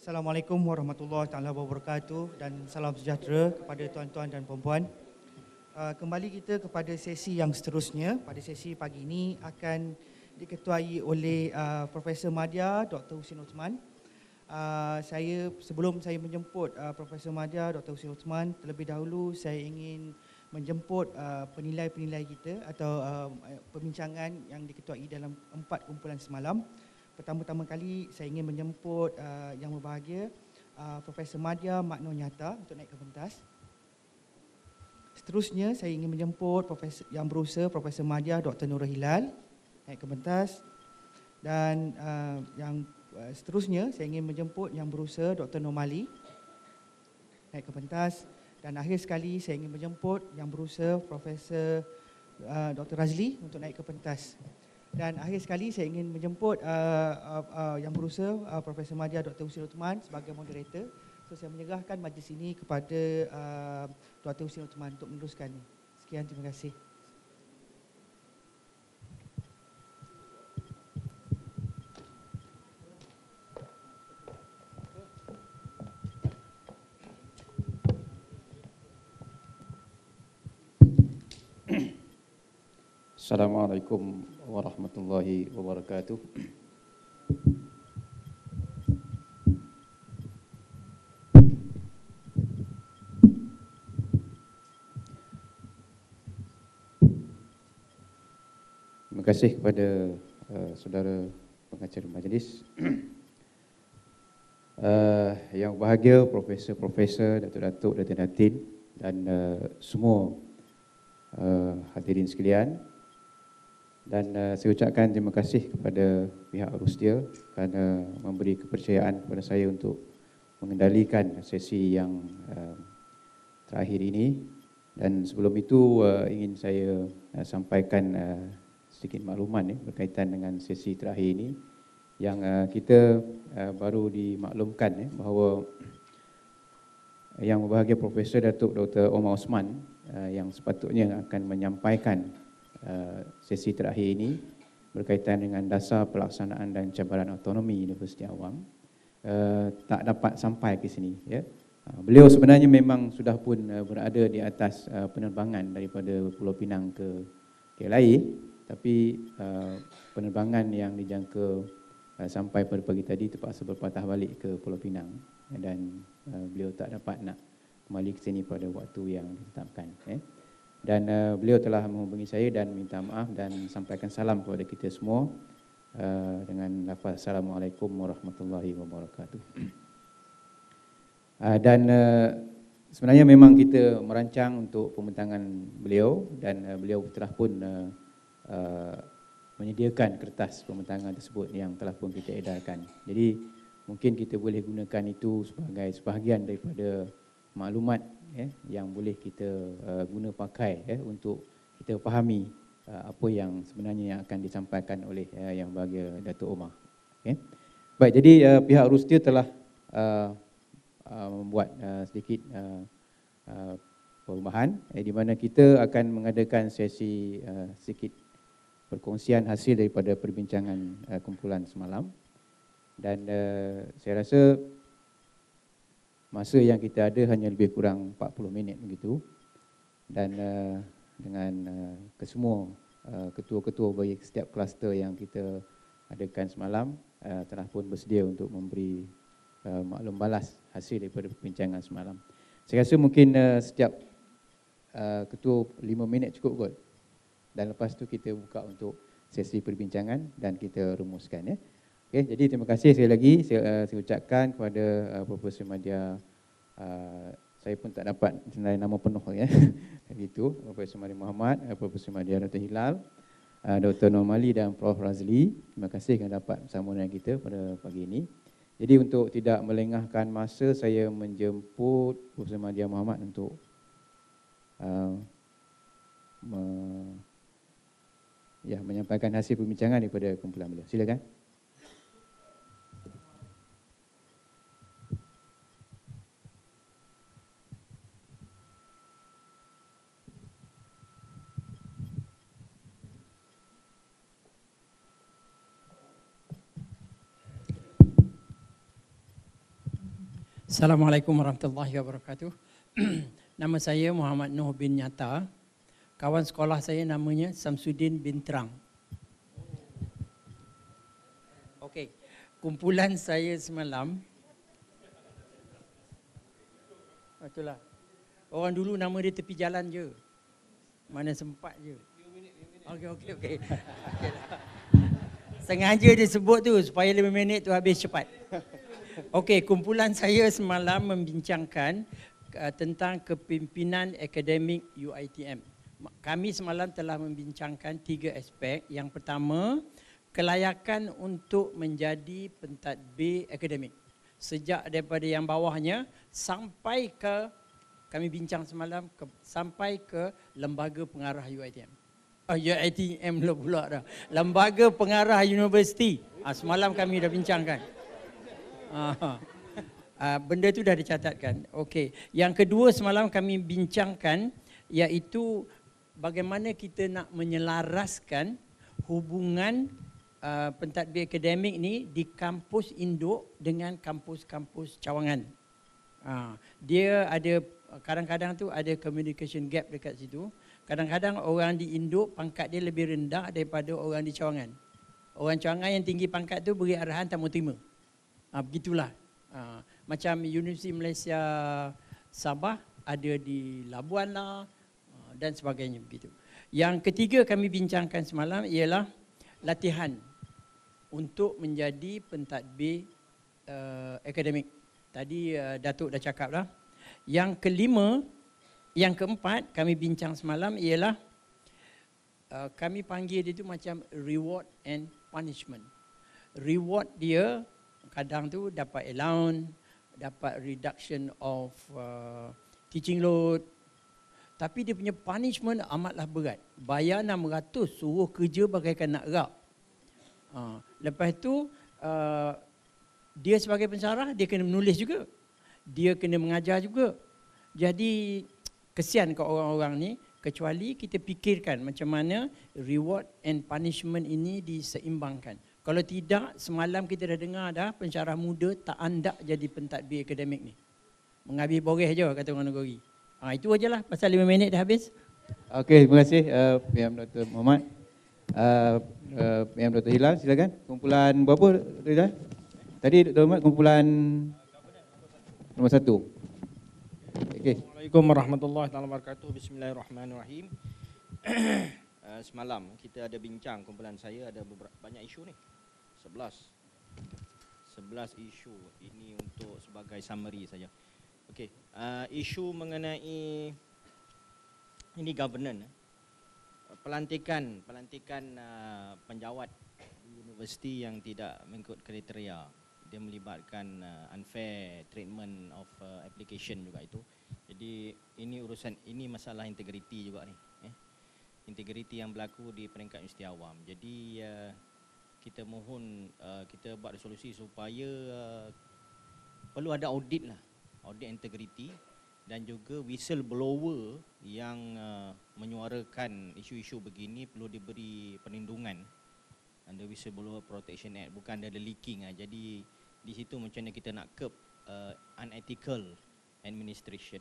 Assalamualaikum warahmatullahi taala wabarakatuh dan salam sejahtera kepada tuan-tuan dan puan-puan. Uh, kembali kita kepada sesi yang seterusnya. Pada sesi pagi ini akan diketuai oleh uh, Profesor Madia Dr. Husin Osman. Uh, saya sebelum saya menjemput Profesor Madia Dr. Husin Osman, terlebih dahulu saya ingin menjemput penilai-penilai kita atau perbincangan yang diketuai dalam empat kumpulan semalam pertama-tama kali saya ingin menjemput uh, yang berbahagia uh, Profesor Madya Makno Nyata untuk naik ke pentas. Seterusnya saya ingin menjemput Profesor yang berusaha Profesor Madya Dr. Nurul Hilal naik ke pentas dan uh, yang uh, seterusnya saya ingin menjemput yang berusaha Dr. Nomali naik ke pentas dan akhir sekali saya ingin menjemput yang berusaha Profesor uh, Dr. Razli untuk naik ke pentas. Dan akhir sekali saya ingin menjemput uh, uh, uh, yang berusaha uh, Profesor Madya Dr. Husin Uthman sebagai moderator. So saya menyerahkan majlis ini kepada uh, Dr. Husin Uthman untuk meneruskan ini. Sekian terima kasih. Assalamualaikum warahmatullahi wabarakatuh. Terima kasih kepada uh, saudara pengacara majlis. Uh, yang bahagia profesor-profesor, datuk-datuk, datin-datin dan uh, semua uh, hadirin sekalian dan uh, saya ucapkan terima kasih kepada pihak Rusdia kerana memberi kepercayaan kepada saya untuk mengendalikan sesi yang uh, terakhir ini dan sebelum itu uh, ingin saya uh, sampaikan uh, sedikit makluman eh, berkaitan dengan sesi terakhir ini yang uh, kita uh, baru dimaklumkan eh, bahawa yang berbahagia Profesor Datuk Dr. Omar Osman uh, yang sepatutnya akan menyampaikan Eh, sesi terakhir ini berkaitan dengan dasar pelaksanaan dan cabaran autonomi Universiti Awam eh, tak dapat sampai ke sini ya. Eh, beliau sebenarnya memang sudah pun berada di atas penerbangan daripada Pulau Pinang ke KLIA tapi penerbangan yang dijangka sampai pada pagi tadi terpaksa berpatah balik ke Pulau Pinang dan beliau tak dapat nak kembali ke sini pada waktu yang ditetapkan ya dan uh, beliau telah menghubungi saya dan minta maaf dan sampaikan salam kepada kita semua uh, dengan lafaz assalamualaikum warahmatullahi wabarakatuh. Uh, dan uh, sebenarnya memang kita merancang untuk pembentangan beliau dan uh, beliau telah pun uh, uh, menyediakan kertas pembentangan tersebut yang telah pun kita edarkan. Jadi mungkin kita boleh gunakan itu sebagai sebahagian daripada maklumat eh, yang boleh kita uh, guna pakai eh, untuk kita fahami uh, apa yang sebenarnya yang akan disampaikan oleh uh, yang bahagia Datuk Omar. Okay. Eh. Baik, jadi uh, pihak Rusia telah uh, uh, membuat uh, sedikit uh, uh, perubahan eh, di mana kita akan mengadakan sesi uh, sedikit perkongsian hasil daripada perbincangan uh, kumpulan semalam dan uh, saya rasa masa yang kita ada hanya lebih kurang 40 minit begitu dan uh, dengan uh, kesemua uh, ketua-ketua bagi setiap kluster yang kita adakan semalam uh, telah pun bersedia untuk memberi uh, maklum balas hasil daripada perbincangan semalam. Saya rasa mungkin uh, setiap uh, ketua 5 minit cukup kot. Dan lepas tu kita buka untuk sesi perbincangan dan kita rumuskan ya. Okay, jadi terima kasih sekali lagi saya, uh, saya ucapkan kepada uh, eh, Profesor Madia uh, eh, saya pun tak dapat senarai nama penuh ya. Jadi itu Profesor Madia Muhammad, uh, Profesor Madia Dr. Hilal, uh, Dr. Normali dan Prof Razli. Terima kasih kerana dapat bersama dengan kita pada pagi ini. Jadi untuk tidak melengahkan masa saya menjemput Profesor Madia Muhammad untuk uh, me, ya menyampaikan hasil perbincangan daripada kumpulan beliau. Silakan. Assalamualaikum warahmatullahi wabarakatuh. Nama saya Muhammad Nuh bin Nyata. Kawan sekolah saya namanya Samsudin bin Terang. Okey. Kumpulan saya semalam Itulah. Orang dulu nama dia tepi jalan je. Mana sempat je. Okey okey okey. Lah. Sengaja dia sebut tu supaya 5 minit tu habis cepat. Okey, kumpulan saya semalam membincangkan uh, tentang kepimpinan akademik UiTM. Kami semalam telah membincangkan tiga aspek. Yang pertama, kelayakan untuk menjadi pentadbir akademik. Sejak daripada yang bawahnya sampai ke kami bincang semalam ke, sampai ke lembaga pengarah UiTM. Oh, ah, UiTM lah pula dah. Lembaga pengarah universiti. Uh, semalam kami dah bincangkan. Uh, benda tu dah dicatatkan. Okey. Yang kedua semalam kami bincangkan iaitu bagaimana kita nak menyelaraskan hubungan uh, pentadbir akademik ni di kampus induk dengan kampus-kampus cawangan. Uh, dia ada kadang-kadang tu ada communication gap dekat situ. Kadang-kadang orang di induk pangkat dia lebih rendah daripada orang di cawangan. Orang cawangan yang tinggi pangkat tu beri arahan tak mau terima. Ha, begitulah. Ha, macam Universiti Malaysia Sabah ada di Labuan lah ha, dan sebagainya begitu. Yang ketiga kami bincangkan semalam ialah latihan untuk menjadi pentadbir uh, akademik. Tadi uh, Datuk dah cakap lah. Yang kelima, yang keempat kami bincang semalam ialah uh, kami panggil dia tu macam reward and punishment. Reward dia kadang tu dapat allowance, dapat reduction of uh, teaching load. Tapi dia punya punishment amatlah berat. Bayar 600 suruh kerja bagaikan nak rap. Uh, ha, lepas tu uh, dia sebagai pensyarah dia kena menulis juga. Dia kena mengajar juga. Jadi kesian ke orang-orang ni kecuali kita fikirkan macam mana reward and punishment ini diseimbangkan. Kalau tidak, semalam kita dah dengar dah pensyarah muda tak andak jadi pentadbir akademik ni. Menghabis boreh je kata orang negeri. Ha, itu aja lah pasal lima minit dah habis. Okey, terima kasih uh, PM Dr. Muhammad. Uh, uh, PM Dr. Hilal, silakan. Kumpulan berapa, Dr. Hilal? Tadi Dr. Muhammad, kumpulan nombor satu. Okay. Assalamualaikum warahmatullahi wabarakatuh. Bismillahirrahmanirrahim. Eh, semalam kita ada bincang kumpulan saya ada banyak isu ni sebelas isu ini untuk sebagai summary saja. Okey, uh, isu mengenai ini governance eh. pelantikan pelantikan uh, penjawat di universiti yang tidak mengikut kriteria dia melibatkan uh, unfair treatment of uh, application juga itu. Jadi ini urusan ini masalah integriti juga ni. Eh? Integriti yang berlaku di peringkat universiti awam. Jadi uh, kita mohon uh, kita buat resolusi supaya uh, perlu ada audit lah audit integriti dan juga whistleblower yang uh, menyuarakan isu-isu begini perlu diberi perlindungan under whistleblower protection act bukan ada leaking lah. jadi di situ macam mana kita nak curb uh, unethical administration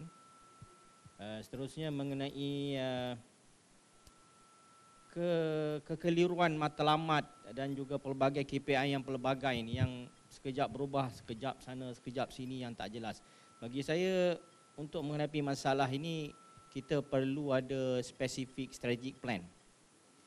uh, seterusnya mengenai uh, ke, kekeliruan matlamat dan juga pelbagai KPI yang pelbagai ini yang sekejap berubah, sekejap sana, sekejap sini yang tak jelas. Bagi saya untuk menghadapi masalah ini kita perlu ada specific strategic plan.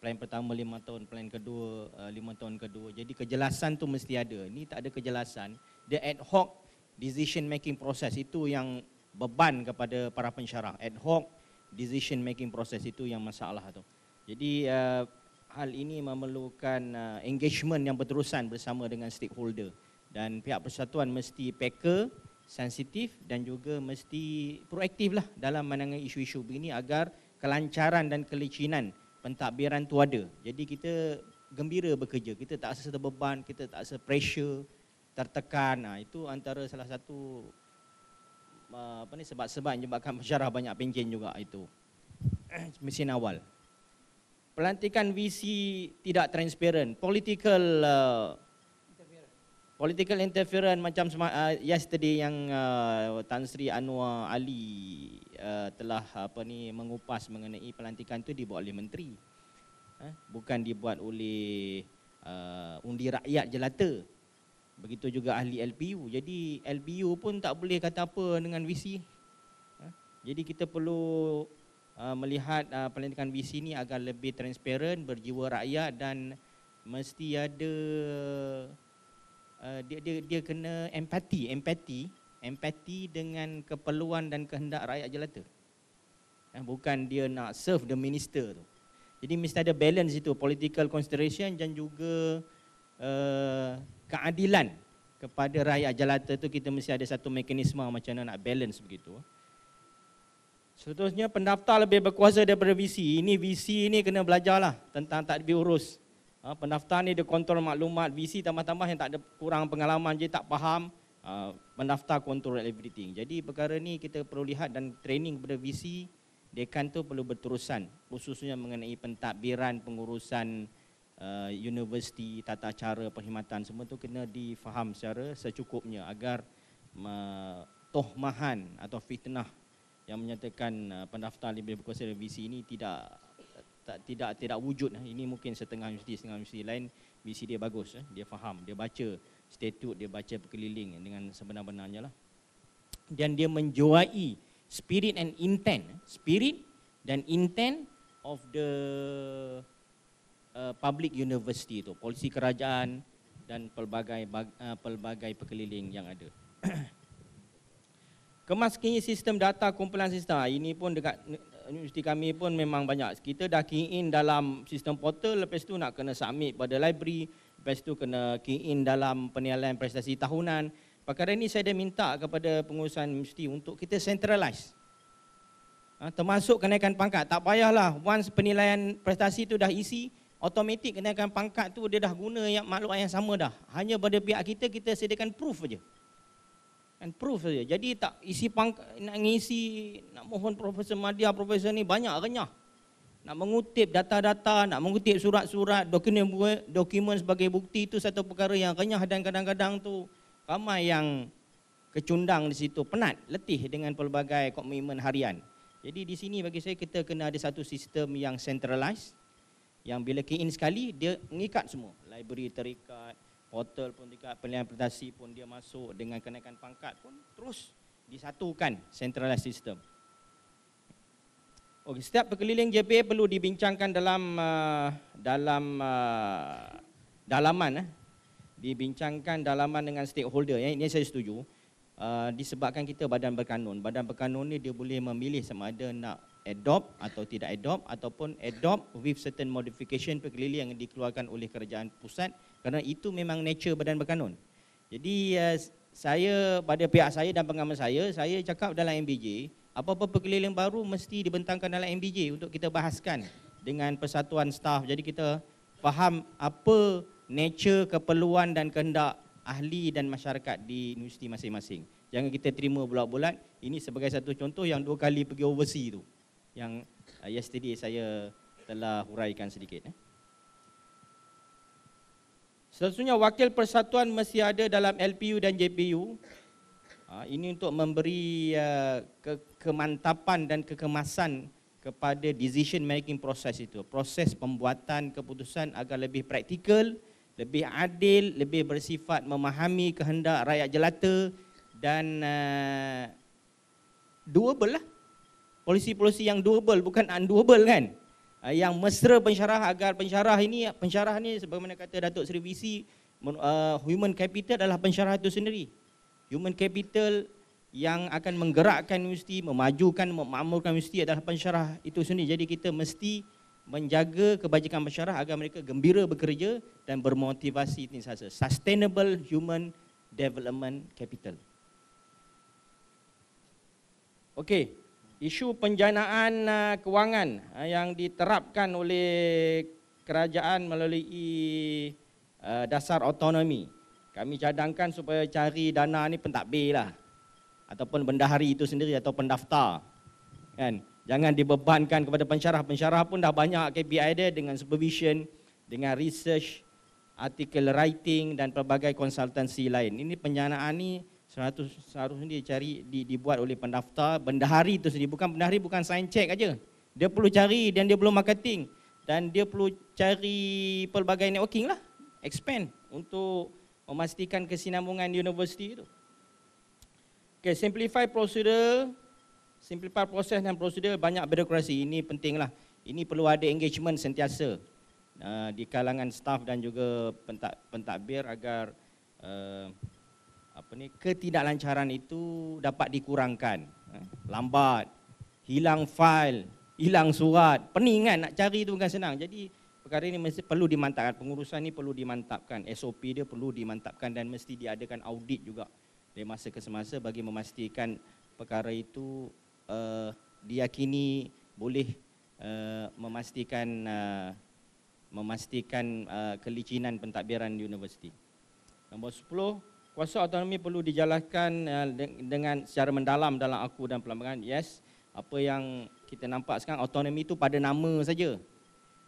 Plan pertama lima tahun, plan kedua eh, lima tahun kedua. Jadi kejelasan tu mesti ada. Ini tak ada kejelasan. The ad hoc decision making process itu yang beban kepada para pensyarah. Ad hoc decision making process itu yang masalah tu. Jadi uh, hal ini memerlukan uh, engagement yang berterusan bersama dengan stakeholder dan pihak persatuan mesti peka, sensitif dan juga mesti proaktif lah dalam menangani isu-isu begini agar kelancaran dan kelicinan pentadbiran tu ada. Jadi kita gembira bekerja, kita tak rasa terbeban, kita tak rasa pressure, tertekan. Nah, itu antara salah satu eh, apa ni sebab-sebab menyebabkan masyarakat banyak pencen juga itu. Mesin awal pelantikan visi tidak transparan, political uh, interference. political interference macam uh, yesterday yang uh, Tan Sri Anwar Ali uh, telah apa ni mengupas mengenai pelantikan itu dibuat oleh menteri. Uh, bukan dibuat oleh uh, undi rakyat jelata. Begitu juga ahli LPU. Jadi LPU pun tak boleh kata apa dengan visi. Ha? jadi kita perlu Uh, melihat uh, pelantikan VC ini agar lebih transparan, berjiwa rakyat dan mesti ada uh, dia dia dia kena empati, empati, empati dengan keperluan dan kehendak rakyat jelata. Eh, bukan dia nak serve the minister tu. Jadi mesti ada balance itu political consideration dan juga uh, keadilan kepada rakyat jelata tu kita mesti ada satu mekanisme macam mana nak balance begitu. Seterusnya pendaftar lebih berkuasa daripada VC. Ini VC ini kena belajarlah tentang tadbir urus. Ha, pendaftar ni dia kontrol maklumat, VC tambah-tambah yang tak ada kurang pengalaman je tak faham uh, pendaftar kontrol everything. Jadi perkara ni kita perlu lihat dan training kepada VC dekan tu perlu berterusan khususnya mengenai pentadbiran pengurusan uh, universiti, tata cara perkhidmatan semua tu kena difaham secara secukupnya agar uh, tohmahan atau fitnah yang menyatakan uh, pendaftaran lebih berkuasa VC ini tidak tak, tidak tidak wujud eh, ini mungkin setengah universiti setengah universiti lain VC dia bagus eh? dia faham dia baca statut dia baca berkeliling dengan sebenar-benarnya lah dan dia menjuai spirit and intent eh. spirit dan intent of the uh, public university itu polisi kerajaan dan pelbagai uh, pelbagai perkeliling yang ada Kemas kini sistem data kumpulan sistem. Ah, ini pun dekat universiti kami pun memang banyak. Kita dah key in dalam sistem portal, lepas tu nak kena submit pada library, lepas tu kena key in dalam penilaian prestasi tahunan. Perkara ini saya dah minta kepada pengurusan universiti untuk kita centralize. Ha, ah, termasuk kenaikan pangkat. Tak payahlah, once penilaian prestasi tu dah isi, otomatik kenaikan pangkat tu dia dah guna yang maklumat yang sama dah. Hanya pada pihak kita, kita sediakan proof saja and proof saja. Jadi tak isi pang nak ngisi nak mohon profesor Madia profesor ni banyak renyah. Nak mengutip data-data, nak mengutip surat-surat, dokumen dokumen sebagai bukti itu satu perkara yang renyah dan kadang-kadang tu ramai yang kecundang di situ, penat, letih dengan pelbagai komitmen harian. Jadi di sini bagi saya kita kena ada satu sistem yang centralized yang bila key in sekali dia mengikat semua. Library terikat, portal pun dekat pilihan prestasi pun dia masuk dengan kenaikan pangkat pun terus disatukan centralized system. Okey, setiap perkeliling JPA perlu dibincangkan dalam uh, dalam uh, dalaman eh. Dibincangkan dalaman dengan stakeholder. Ya. Ini saya setuju. Uh, disebabkan kita badan berkanun. Badan berkanun ni dia boleh memilih sama ada nak adopt atau tidak adopt ataupun adopt with certain modification perkeliling yang dikeluarkan oleh kerajaan pusat kerana itu memang nature badan berkanun. Jadi eh, saya pada pihak saya dan pengamal saya, saya cakap dalam MBJ, apa-apa perkeliling baru mesti dibentangkan dalam MBJ untuk kita bahaskan dengan persatuan staff. Jadi kita faham apa nature, keperluan dan kehendak ahli dan masyarakat di universiti masing-masing. Jangan kita terima bulat-bulat. Ini sebagai satu contoh yang dua kali pergi overseas tu. Yang eh, yesterday saya telah huraikan sedikit. Eh. Sesungguhnya wakil persatuan mesti ada dalam LPU dan JPU. Ha, ini untuk memberi uh, kemantapan dan kekemasan kepada decision making proses itu. Proses pembuatan keputusan agar lebih praktikal, lebih adil, lebih bersifat memahami kehendak rakyat jelata dan uh, doable lah. Polisi-polisi yang doable bukan undoable kan? Ah, yang mesra pensyarah agar pensyarah ini pensyarah ni sebagaimana kata Datuk Seri Visi uh, ah, human capital adalah pensyarah itu sendiri. Human capital yang akan menggerakkan universiti, memajukan, memakmurkan universiti adalah pensyarah itu sendiri. Jadi kita mesti menjaga kebajikan pensyarah agar mereka gembira bekerja dan bermotivasi ini sahaja. Sustainable human development capital. Okey isu penjanaan ah, kewangan ah, yang diterapkan oleh kerajaan melalui ah, dasar autonomi Kami cadangkan supaya cari dana ni pentadbir lah. Ataupun bendahari itu sendiri atau pendaftar. Kan? Jangan dibebankan kepada pensyarah. Pensyarah pun dah banyak KPI dia dengan supervision, dengan research, artikel writing dan pelbagai konsultansi lain. Ini penjanaan ni 100 saruh ni dia cari di, dibuat oleh pendaftar bendahari tu sendiri bukan bendahari bukan sign check aja dia perlu cari dan dia perlu marketing dan dia perlu cari pelbagai networking lah expand untuk memastikan kesinambungan universiti tu okay, simplify prosedur, simplify proses dan prosedur banyak birokrasi ini penting lah ini perlu ada engagement sentiasa uh, di kalangan staff dan juga pentad pentadbir agar uh, apa ni ketidaklancaran itu dapat dikurangkan. Ha? Lambat, hilang fail, hilang surat, pening kan nak cari itu bukan senang. Jadi perkara ini mesti perlu dimantapkan. Pengurusan ini perlu dimantapkan. SOP dia perlu dimantapkan dan mesti diadakan audit juga dari masa ke semasa bagi memastikan perkara itu uh, diyakini boleh uh, memastikan uh, memastikan uh, kelicinan pentadbiran universiti. Nombor 10, kuasa autonomi perlu dijalankan eh, dengan secara mendalam dalam aku dan pelanggan. Yes, apa yang kita nampak sekarang autonomi itu pada nama saja.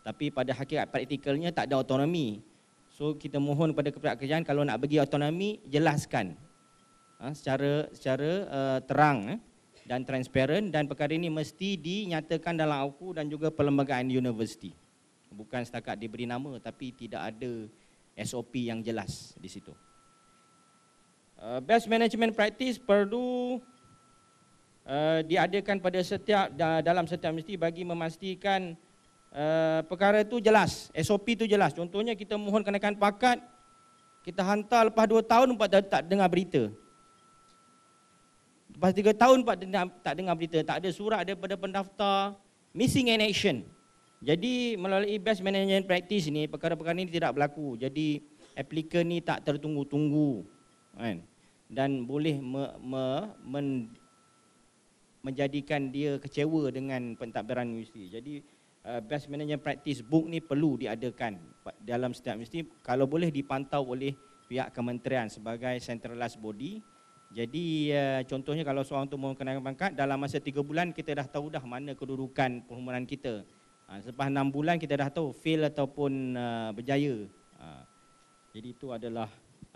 Tapi pada hakikat praktikalnya tak ada autonomi. So kita mohon kepada kepihak kerajaan kalau nak bagi autonomi jelaskan ha, secara secara uh, terang eh, dan transparent dan perkara ini mesti dinyatakan dalam aku dan juga perlembagaan universiti. Bukan setakat diberi nama tapi tidak ada SOP yang jelas di situ. Uh, best management practice perlu uh, diadakan pada setiap dalam setiap mesti bagi memastikan uh, perkara itu jelas, SOP itu jelas. Contohnya kita mohon kenaikan pakat, kita hantar lepas 2 tahun pun tak, tak dengar berita. Lepas 3 tahun pun tak tak dengar berita, tak ada surat daripada pendaftar, missing in action. Jadi melalui best management practice ni, perkara-perkara ini tidak berlaku. Jadi applicant ni tak tertunggu-tunggu kan dan boleh me, me, men, menjadikan dia kecewa dengan pentadbiran universiti. Jadi uh, best management practice book ni perlu diadakan dalam setiap universiti kalau boleh dipantau oleh pihak kementerian sebagai centralized body. Jadi uh, contohnya kalau seorang tu mahu kenaikan pangkat dalam masa 3 bulan kita dah tahu dah mana kedudukan perhubungan kita. Uh, selepas 6 bulan kita dah tahu fail ataupun uh, berjaya. Uh, jadi itu adalah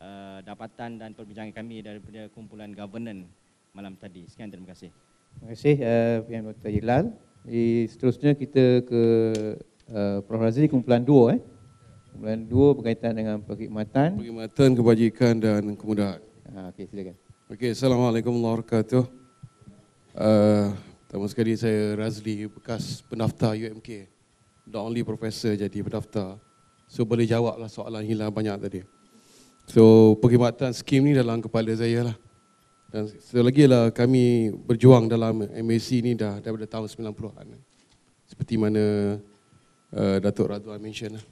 uh, dapatan dan perbincangan kami daripada kumpulan governance malam tadi. Sekian terima kasih. Terima kasih uh, eh, PM Dr. Jilal. Di seterusnya kita ke uh, Prof. Razli kumpulan dua. Eh. Kumpulan dua berkaitan dengan perkhidmatan. Perkhidmatan, kebajikan dan kemudahan. Ha, ah, okay, silakan. Okay, Assalamualaikum warahmatullahi wabarakatuh. Pertama uh, sekali saya Razli, bekas pendaftar UMK. Not only professor jadi pendaftar. So boleh jawablah soalan hilang banyak tadi. Uh, So perkhidmatan skim ni dalam kepala saya lah. Dan sekali lagi lah kami berjuang dalam MAC ni dah daripada tahun 90-an. Seperti mana uh, Datuk Radwan mention lah.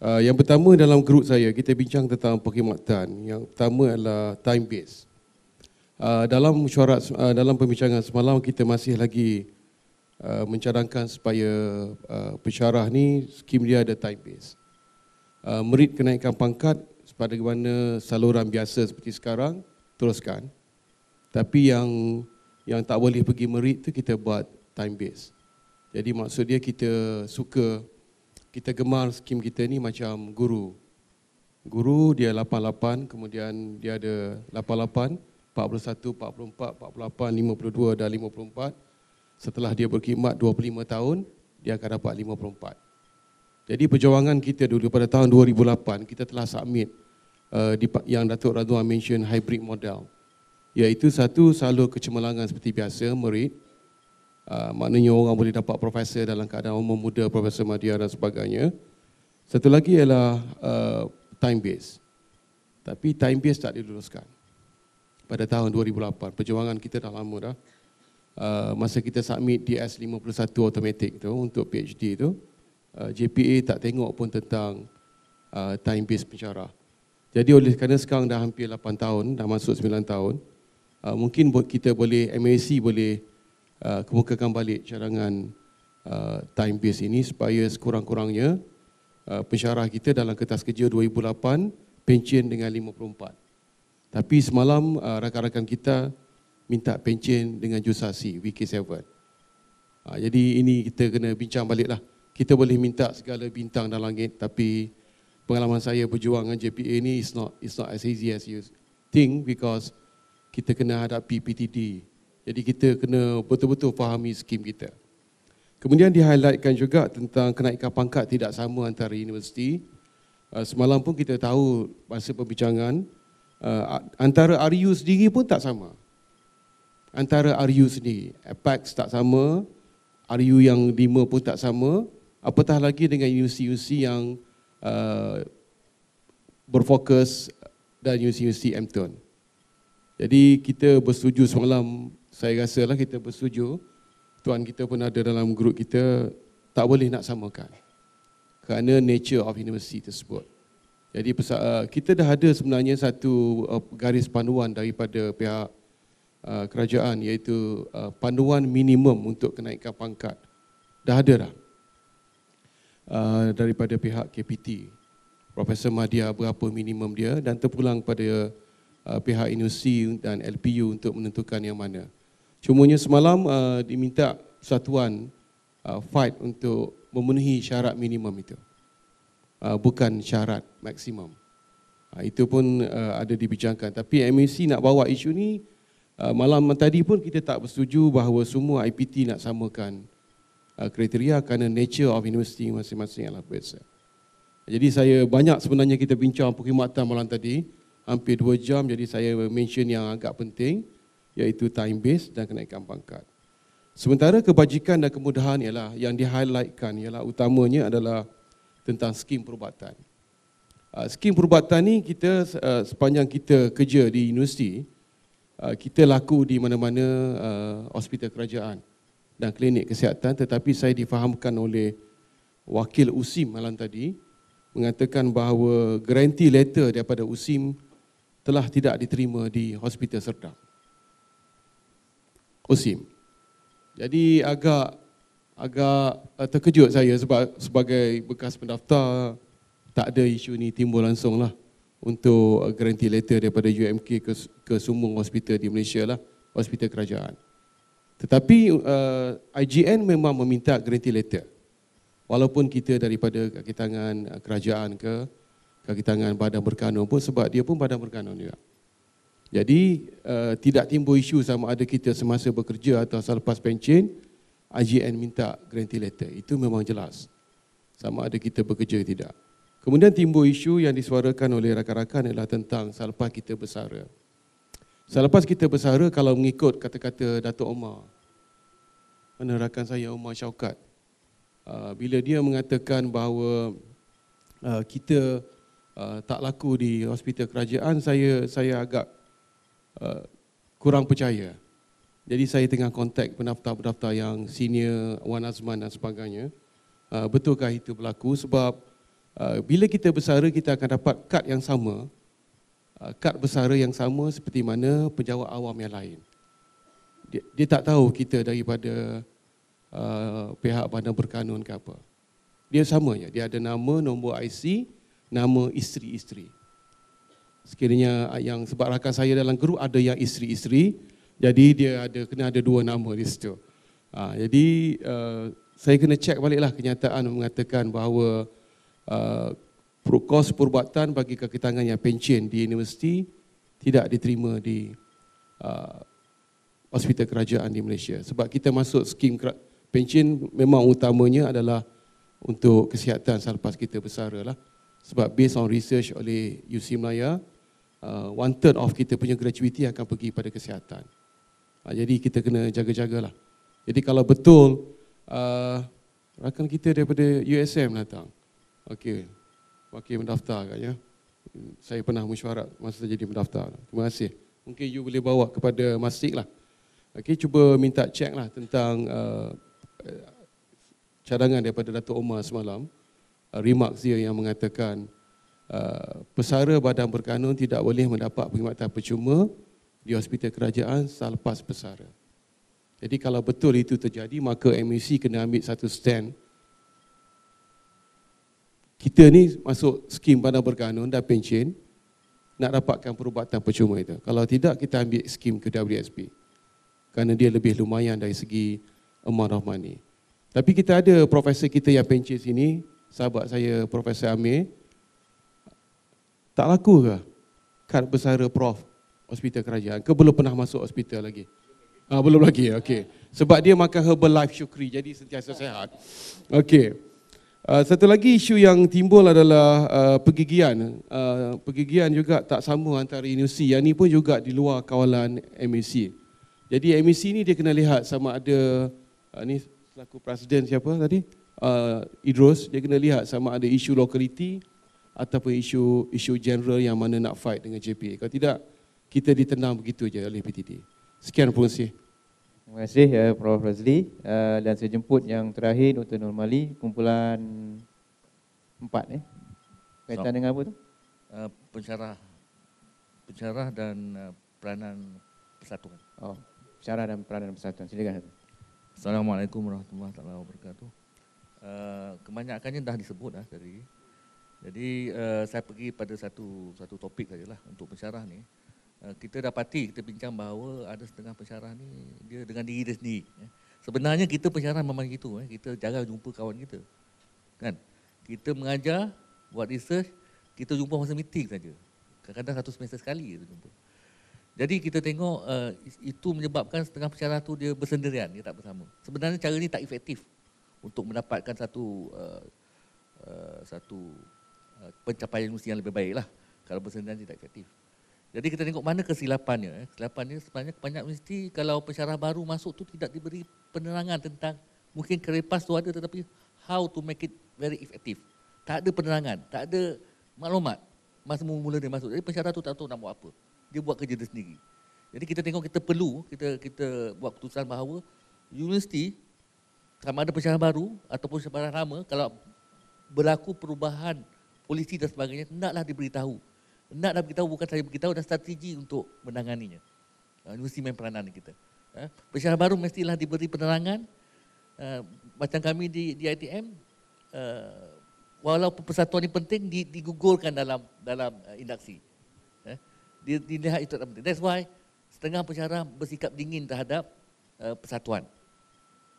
Uh, yang pertama dalam grup saya, kita bincang tentang perkhidmatan. Yang pertama adalah time base. Uh, dalam syarat, uh, dalam pembincangan semalam, kita masih lagi uh, mencadangkan supaya uh, pensyarah ni, skim dia ada time base. Uh, merit kenaikan pangkat, sebagaimana saluran biasa seperti sekarang teruskan tapi yang yang tak boleh pergi merit tu kita buat time base jadi maksud dia kita suka kita gemar skim kita ni macam guru guru dia 88 kemudian dia ada 88 41 44 48 52 dan 54 setelah dia berkhidmat 25 tahun dia akan dapat 54 jadi perjuangan kita dulu pada tahun 2008 kita telah submit uh, yang Datuk Radwan mention hybrid model iaitu satu salur kecemerlangan seperti biasa merit uh, maknanya orang boleh dapat profesor dalam keadaan umur muda profesor madya dan sebagainya. Satu lagi ialah uh, time base. Tapi time base tak diluluskan. Pada tahun 2008 perjuangan kita dah lama dah. Uh, masa kita submit DS51 automatic tu untuk PhD tu Uh, JPA tak tengok pun tentang uh, time based pencara. Jadi oleh kerana sekarang dah hampir 8 tahun, dah masuk 9 tahun, uh, mungkin kita boleh MAC boleh kemukakan balik cadangan time based ini supaya sekurang-kurangnya pensyarah kita dalam kertas kerja 2008 pencen dengan 54. Tapi semalam rakan-rakan kita minta pencen dengan jusasi WK7. jadi ini kita kena bincang baliklah. lah kita boleh minta segala bintang dan langit tapi pengalaman saya berjuang dengan JPA ni is not is not as easy as you think because kita kena hadapi PTD. Jadi kita kena betul-betul fahami skim kita. Kemudian di-highlightkan juga tentang kenaikan pangkat tidak sama antara universiti. Uh, semalam pun kita tahu masa perbincangan uh, antara RU sendiri pun tak sama. Antara RU sendiri, Apex tak sama, RU yang lima pun tak sama, apatah lagi dengan UCUC yang uh, berfokus dan UCUC uc Mton. Jadi kita bersetuju semalam, saya rasalah kita bersetuju, tuan kita pun ada dalam grup kita, tak boleh nak samakan. Kerana nature of university tersebut. Jadi uh, kita dah ada sebenarnya satu uh, garis panduan daripada pihak uh, kerajaan iaitu panduan minimum untuk kenaikan pangkat. Dah ada dah. Uh, daripada pihak KPT. Profesor Madia berapa minimum dia dan terpulang pada uh, pihak universiti dan LPU untuk menentukan yang mana. Cumanya semalam uh, diminta Satuan fight untuk memenuhi syarat minimum itu. bukan syarat maksimum. Uh, itu pun ada dibincangkan. Tapi MAC nak bawa isu ni, malam tadi pun kita tak bersetuju bahawa semua IPT nak samakan Ah, kriteria kerana nature of university masing-masing adalah berbeza. Jadi saya banyak sebenarnya kita bincang perkhidmatan malam tadi, hampir dua jam, jadi saya mention yang agak penting, iaitu time base dan kenaikan pangkat. Sementara kebajikan dan kemudahan ialah yang di-highlightkan ialah utamanya adalah tentang skim perubatan. Ah, skim perubatan ni kita ah, sepanjang kita kerja di universiti, kita laku di mana-mana hospital kerajaan dan klinik kesihatan tetapi saya difahamkan oleh wakil USIM malam tadi mengatakan bahawa guarantee letter daripada USIM telah tidak diterima di Hospital Serdang. USIM. Jadi agak agak eh, terkejut saya sebab sebagai bekas pendaftar tak ada isu ni timbul langsung lah untuk guarantee letter daripada UMK ke, ke semua hospital di Malaysia lah, hospital kerajaan. Tetapi uh, IGN memang meminta guarantee letter. Walaupun kita daripada kaki tangan uh, kerajaan ke, kaki tangan badan berkanun pun sebab dia pun badan berkanun juga. Jadi uh, tidak timbul isu sama ada kita semasa bekerja atau selepas pencen, IGN minta guarantee letter. Itu memang jelas. Sama ada kita bekerja tidak. Kemudian timbul isu yang disuarakan oleh rakan-rakan adalah tentang selepas kita bersara. Selepas kita bersara kalau mengikut kata-kata Datuk Omar, penerakan saya Omar Syaukat, uh, bila dia mengatakan bahawa uh, kita uh, tak laku di hospital kerajaan, saya saya agak kurang percaya. Jadi saya tengah kontak pendaftar-pendaftar yang senior, Wan Azman dan sebagainya. betulkah itu berlaku? Sebab bila kita bersara, kita akan dapat kad yang sama Uh, kad bersara yang sama seperti mana penjawat awam yang lain. Dia, dia tak tahu kita daripada uh, pihak bandar berkanun ke apa. Dia sama je. Dia ada nama, nombor IC, nama isteri-isteri. Sekiranya uh, yang sebab rakan saya dalam grup ada yang isteri-isteri, jadi dia ada kena ada dua nama di situ. Ha, jadi uh, saya kena check baliklah kenyataan mengatakan bahawa uh, kos perubatan bagi kaki tangan yang pencen di universiti tidak diterima di uh, hospital kerajaan di Malaysia. Sebab kita masuk skim pencen memang utamanya adalah untuk kesihatan selepas kita bersara. Lah. Sebab based on research oleh UC Melaya, uh, one third of kita punya gratuity akan pergi pada kesihatan. Uh, jadi kita kena jaga jaga lah. Jadi kalau betul, uh, rakan kita daripada USM datang. Okey wakil mendaftar kan ya? Hmm, saya pernah mesyuarat masa saya jadi mendaftar. Terima kasih. Mungkin you boleh bawa kepada masjid lah. Okey, cuba minta cek lah tentang uh, eh, cadangan daripada Datuk Omar semalam. Uh, remarks dia yang mengatakan uh, pesara badan berkanun tidak boleh mendapat perkhidmatan percuma di hospital kerajaan selepas pesara. Jadi kalau betul itu terjadi, maka MEC kena ambil satu stand kita ni masuk skim bandar berkanun dan pencen nak dapatkan perubatan percuma itu. Kalau tidak kita ambil skim ke WSP. Kerana dia lebih lumayan dari segi amount of money. Tapi kita ada profesor kita yang pencen sini, sahabat saya Profesor Amir. Tak laku ke kan bersara prof hospital kerajaan? Ke belum pernah masuk hospital lagi? Ah, belum lagi, okey. Sebab dia makan herbal life syukri, jadi sentiasa sehat. Okey. Uh, satu lagi isu yang timbul adalah uh, pergigian. Uh, pergigian juga tak sama antara universiti. Yang ini pun juga di luar kawalan MAC. Jadi MAC ini dia kena lihat sama ada, ini uh, selaku presiden siapa tadi, uh, Idros, dia kena lihat sama ada isu lokaliti ataupun isu isu general yang mana nak fight dengan JPA. Kalau tidak, kita ditendang begitu saja oleh PTT. Sekian, terima kasih. Terima kasih ya Prof. Razli uh, dan saya jemput yang terakhir Dr. Normali kumpulan empat eh. Kaitan so, dengan apa tu? Uh, eh, pencerah pencerah dan uh, peranan persatuan. Oh, pencerah dan peranan persatuan. Silakan. Assalamualaikum warahmatullahi wabarakatuh. Uh, kebanyakannya dah disebut dah tadi. Jadi uh, saya pergi pada satu satu topik sajalah untuk pencerah ni. Eh, kita dapati kita bincang bahawa ada setengah pensyarah ni dia dengan diri dia sendiri. Eh. Sebenarnya kita pensyarah memang gitu eh. Kita jaga jumpa kawan kita. Kan? Kita mengajar, buat research, kita jumpa masa meeting saja. Kadang-kadang satu semester sekali kita jumpa. Jadi kita tengok uh, itu menyebabkan setengah pensyarah tu dia bersendirian, dia tak bersama. Sebenarnya cara ni tak efektif untuk mendapatkan satu uh, uh, satu uh, pencapaian mesti yang lebih baiklah kalau bersendirian dia tak efektif. Jadi kita tengok mana kesilapannya. Eh. Kesilapannya sebenarnya banyak mesti kalau pensyarah baru masuk tu tidak diberi penerangan tentang mungkin kerepas tu ada tetapi how to make it very effective. Tak ada penerangan, tak ada maklumat masa mula-mula dia masuk. Jadi pensyarah tu tak tahu nak buat apa. Dia buat kerja dia sendiri. Jadi kita tengok kita perlu kita kita buat keputusan bahawa universiti sama ada pensyarah baru ataupun pensyarah lama kalau berlaku perubahan polisi dan sebagainya hendaklah diberitahu nak dah beritahu bukan saja beritahu dan strategi untuk menanganinya. Ha, ini mesti main peranan kita. Ha, pesyarah baru mestilah diberi penerangan. Ha, macam kami di, di ITM, walaupun persatuan ini penting digugurkan dalam dalam induksi. Dilihat itu adalah penting. That's why setengah pesyarah bersikap dingin terhadap persatuan.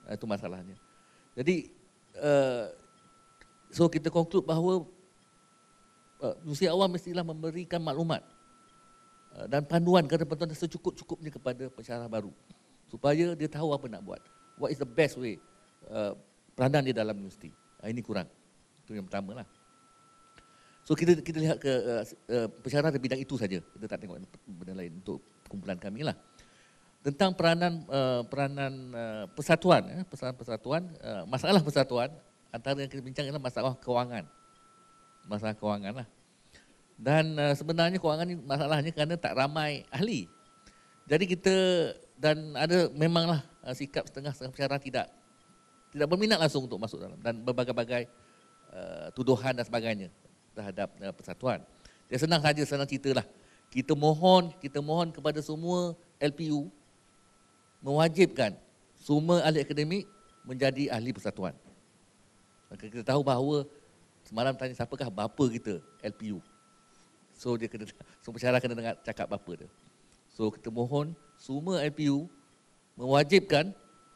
Itu masalahnya. Jadi, so kita conclude bahawa Eh, mesti Allah mestilah memberikan maklumat eh, dan panduan kepada penonton secukup-cukupnya kepada pensyarah baru supaya dia tahu apa nak buat. What is the best way eh, peranan dia dalam universiti. ini kurang. Itu yang pertama lah. So kita kita lihat ke uh, pensyarah di bidang itu saja. Kita tak tengok benda lain untuk kumpulan kami lah. Tentang peranan peranan persatuan, eh, persatuan masalah persatuan antara yang kita bincang adalah masalah kewangan masalah kewangan lah. Dan uh, sebenarnya kewangan ni masalahnya kerana tak ramai ahli. Jadi kita dan ada memanglah uh, sikap setengah setengah cara tidak tidak berminat langsung untuk masuk dalam dan berbagai-bagai uh, tuduhan dan sebagainya terhadap uh, persatuan. Jadi senang saja senang lah Kita mohon, kita mohon kepada semua LPU mewajibkan semua ahli akademik menjadi ahli persatuan. Maka kita tahu bahawa Semalam tanya siapakah bapa kita LPU. So dia kena so pencerah kena dengar cakap bapa dia. So kita mohon semua LPU mewajibkan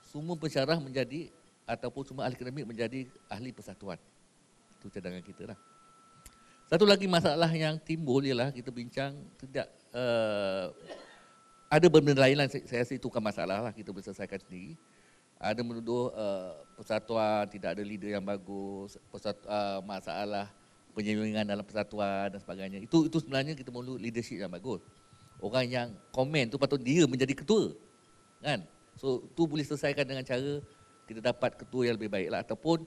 semua pensyarah menjadi ataupun semua ahli akademik menjadi ahli persatuan. Itu cadangan kita lah. Satu lagi masalah yang timbul ialah kita bincang tidak uh, ada benda lain lah. Saya, saya rasa itu bukan masalah lah. Kita boleh selesaikan sendiri ada menuduh uh, persatuan tidak ada leader yang bagus persatu, uh, masalah penyelewengan dalam persatuan dan sebagainya itu itu sebenarnya kita perlu leadership yang bagus orang yang komen tu patut dia menjadi ketua kan so tu boleh selesaikan dengan cara kita dapat ketua yang lebih baiklah ataupun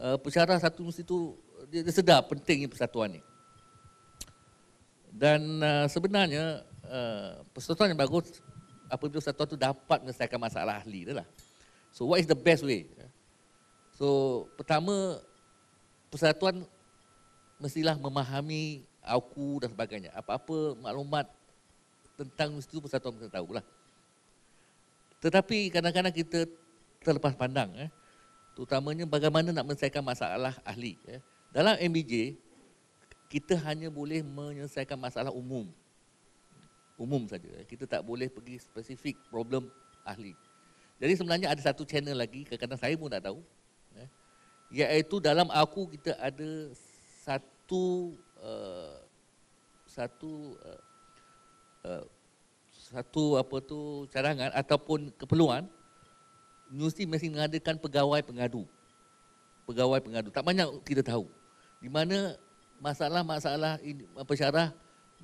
uh, pensyarah satu mesti tu dia, dia sedar pentingnya persatuan ni dan uh, sebenarnya uh, persatuan yang bagus apabila persatuan tu dapat menyelesaikan masalah ahli dia lah. So what is the best way? So pertama persatuan mestilah memahami aku dan sebagainya. Apa-apa maklumat tentang itu persatuan mesti tahu lah. Tetapi kadang-kadang kita terlepas pandang. Eh. Terutamanya bagaimana nak menyelesaikan masalah ahli. Eh. Dalam MBJ, kita hanya boleh menyelesaikan masalah umum. Umum saja. Eh. Kita tak boleh pergi spesifik problem ahli. Jadi sebenarnya ada satu channel lagi, kadang saya pun tak tahu. Ya. Iaitu dalam aku kita ada satu uh, satu uh, uh, satu apa tu cadangan ataupun keperluan mesti mesti mengadakan pegawai pengadu. Pegawai pengadu. Tak banyak kita tahu. Di mana masalah-masalah ini, apa syarah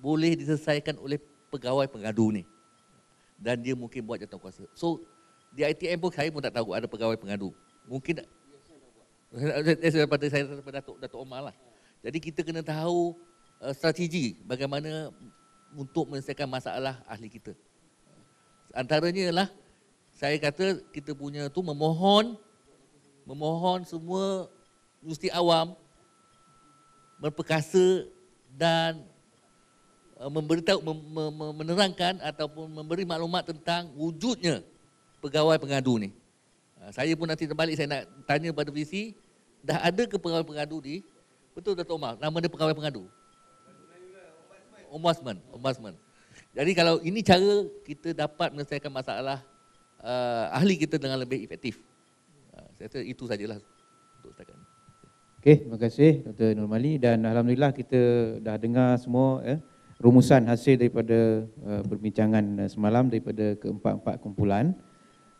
boleh diselesaikan oleh pegawai pengadu ni. Dan dia mungkin buat jatuh kuasa. So di ITM pun saya pun tak tahu ada pegawai pengadu. Mungkin saya daripada saya daripada Datuk, Datuk Omar lah. Jadi kita kena tahu eh, strategi bagaimana untuk menyelesaikan masalah ahli kita. Antaranya ialah saya kata kita punya tu memohon memohon semua universiti awam memperkasa dan eh, memberitahu menerangkan ataupun memberi maklumat tentang wujudnya pegawai pengadu ni. Ah, saya pun nanti terbalik saya nak tanya pada VC, dah ada ke pegawai pengadu ni? Betul Dato' Omar, nama dia pegawai pengadu. Ombudsman. Ombudsman. Jadi kalau ini cara kita dapat menyelesaikan masalah uh, ahli kita dengan lebih efektif. Uh, saya rasa itu sajalah untuk setakat ini. Okey, terima kasih Dr. Nur dan Alhamdulillah kita dah dengar semua eh, rumusan hasil daripada uh, perbincangan eh, semalam daripada keempat-empat kumpulan.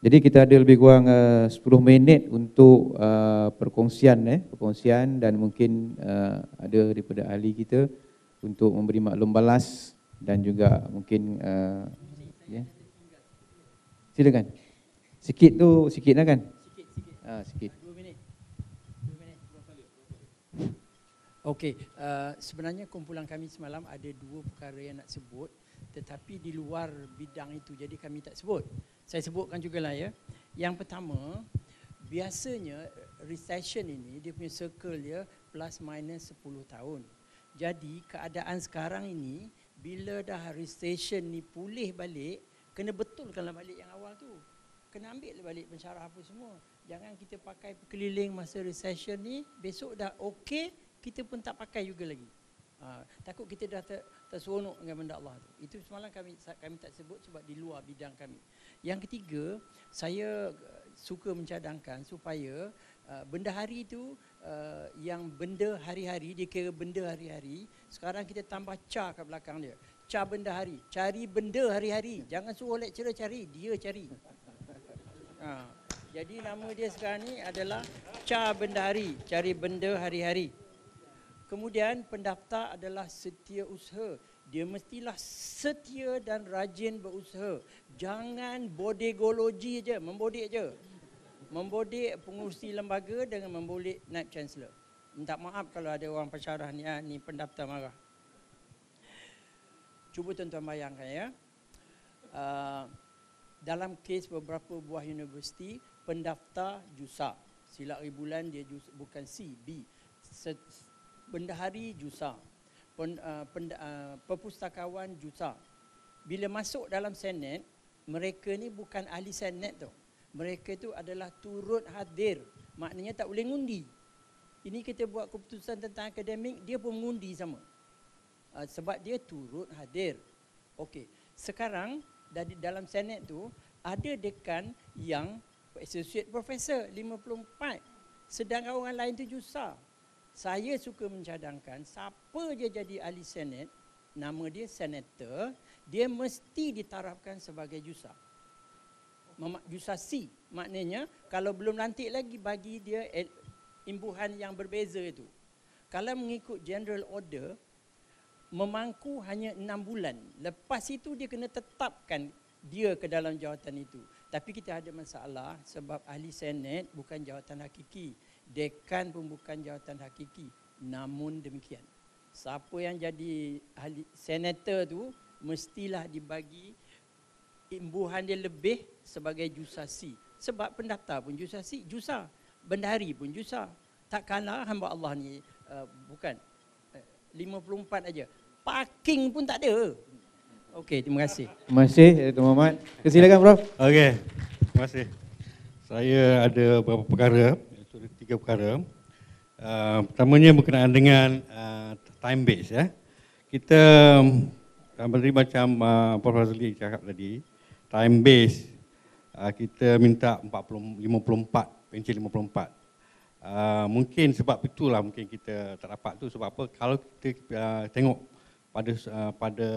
Jadi kita ada lebih kurang eh, uh, 10 minit untuk uh, perkongsian eh, perkongsian dan mungkin uh, ada daripada ahli kita untuk memberi maklum balas dan juga mungkin uh, yeah. Silakan. Sikit tu sikit lah kan? Sikit, sikit. Ah, sikit. Okey, uh, sebenarnya kumpulan kami semalam ada dua perkara yang nak sebut tetapi di luar bidang itu jadi kami tak sebut. Saya sebutkan juga lah ya. Yang pertama, biasanya recession ini dia punya circle dia plus minus 10 tahun. Jadi keadaan sekarang ini bila dah recession ni pulih balik, kena betulkanlah balik yang awal tu. Kena ambil balik pensyarah apa semua. Jangan kita pakai keliling masa recession ni, besok dah okey, kita pun tak pakai juga lagi. Ha, takut kita dah ter, seronok dengan benda Allah tu. Itu semalam kami kami tak sebut sebab di luar bidang kami. Yang ketiga, saya eh, suka mencadangkan supaya uh, benda hari itu uh, eh, yang benda hari-hari, dia kira benda hari-hari, sekarang kita tambah ca kat belakang dia. Ca benda hari. Cari benda hari-hari. Jangan suruh lecturer cari, dia cari. Ha. Jadi nama dia sekarang ni adalah Ca Benda Hari. Cari benda hari-hari. Kemudian pendaftar adalah setia usaha. Dia mestilah setia dan rajin berusaha. Jangan bodegologi je, membodek je. Membodek pengurusi lembaga dengan membodek naib chancellor. Minta maaf kalau ada orang pensyarah ni, ah, ni pendaftar marah. Cuba tuan-tuan bayangkan ya. Uh, dalam kes beberapa buah universiti, pendaftar JUSA. Silap ribulan dia JUSA, bukan C, B. Pendahari Jusa. Pen, uh, pend, uh, perpustakawan Jusa. Bila masuk dalam Senet, mereka ni bukan ahli Senet tu. Mereka tu adalah turut hadir. Maknanya tak boleh ngundi. Ini kita buat keputusan tentang akademik, dia pun mengundi sama. Uh, sebab dia turut hadir. Okey. Sekarang, dari dalam Senet tu, ada dekan yang associate professor, 54. Sedangkan orang lain tu jusah saya suka mencadangkan siapa je jadi ahli senat nama dia senator dia mesti ditarafkan sebagai jusa Memak, jusa C maknanya kalau belum lantik lagi bagi dia imbuhan yang berbeza itu kalau mengikut general order memangku hanya enam bulan lepas itu dia kena tetapkan dia ke dalam jawatan itu tapi kita ada masalah sebab ahli senat bukan jawatan hakiki. Dekan pun bukan jawatan hakiki. Namun demikian. Siapa yang jadi ahli senator tu mestilah dibagi imbuhan dia lebih sebagai jusasi. Sebab pendata pun jusasi, jusa. Bendahari pun jusa. Tak kalah hamba Allah ni uh, bukan eh, uh, 54 aja. Parking pun tak ada. Okey, terima kasih. Terima kasih, Dr. Eh, Muhammad. Kesilakan, Prof. Okey, terima kasih. Saya ada beberapa perkara, iaitu ada tiga perkara. Uh, pertamanya berkenaan dengan uh, time base. Ya. Kita, tadi macam uh, Prof. Razali cakap tadi, time base, uh, kita minta 40, 54, pencet 54. Uh, mungkin sebab itulah mungkin kita tak dapat tu sebab apa kalau kita uh, tengok pada uh, pada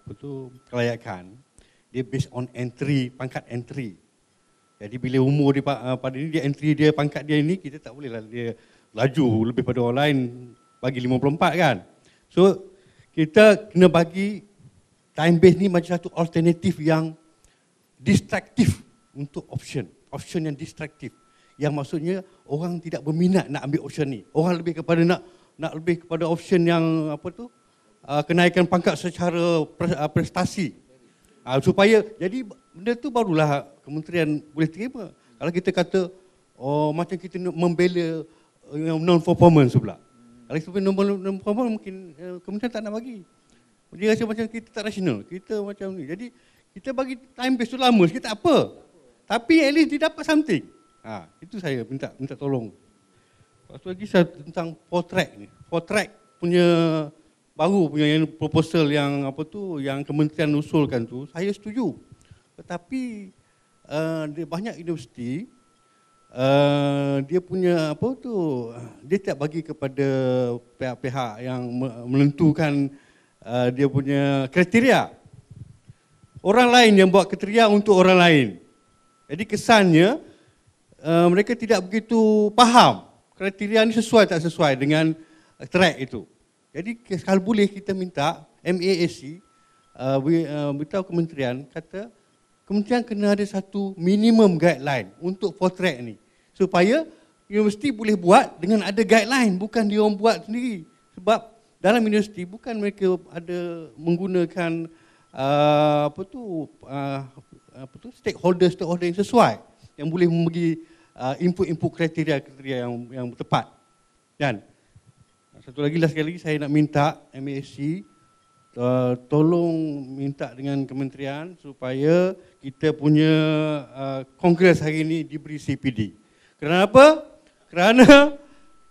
apa tu kelayakan dia based on entry pangkat entry jadi bila umur dia uh, pada ini dia entry dia pangkat dia ini kita tak boleh lah dia laju lebih pada orang lain bagi 54 kan so kita kena bagi time base ni macam satu alternatif yang distraktif untuk option option yang distraktif yang maksudnya orang tidak berminat nak ambil option ni orang lebih kepada nak nak lebih kepada option yang apa tu uh, uh, kenaikan pangkat secara uh, prestasi uh, supaya jadi benda tu barulah kementerian boleh terima kalau kita kata oh macam kita membela uh, yang non performance pula kalau kita non performance mungkin uh, kementerian tak nak bagi dia rasa macam kita tak rasional kita macam ni jadi kita bagi time base tu lama sikit tak apa tapi at least dia dapat something ha, itu saya minta minta tolong Lepas lagi saya tentang portrait ni. Portrait punya baru punya yang proposal yang apa tu yang kementerian usulkan tu saya setuju tetapi ada uh, eh, banyak universiti uh, dia punya apa tu dia tak bagi kepada pihak-pihak yang menentukan uh, dia punya kriteria orang lain yang buat kriteria untuk orang lain jadi kesannya uh, mereka tidak begitu faham kriteria ni sesuai tak sesuai dengan track itu jadi kalau boleh kita minta MAAC uh, uh, beritahu kementerian kata kementerian kena ada satu minimum guideline untuk portrait ni supaya universiti boleh buat dengan ada guideline bukan dia orang buat sendiri sebab dalam universiti bukan mereka ada menggunakan uh, apa tu uh, apa tu stakeholder stakeholder yang sesuai yang boleh memberi uh, input-input kriteria-kriteria yang yang tepat dan satu lagi last sekali saya nak minta MSC uh, tolong minta dengan kementerian supaya kita punya uh, kongres hari ini diberi CPD. Kenapa? Kerana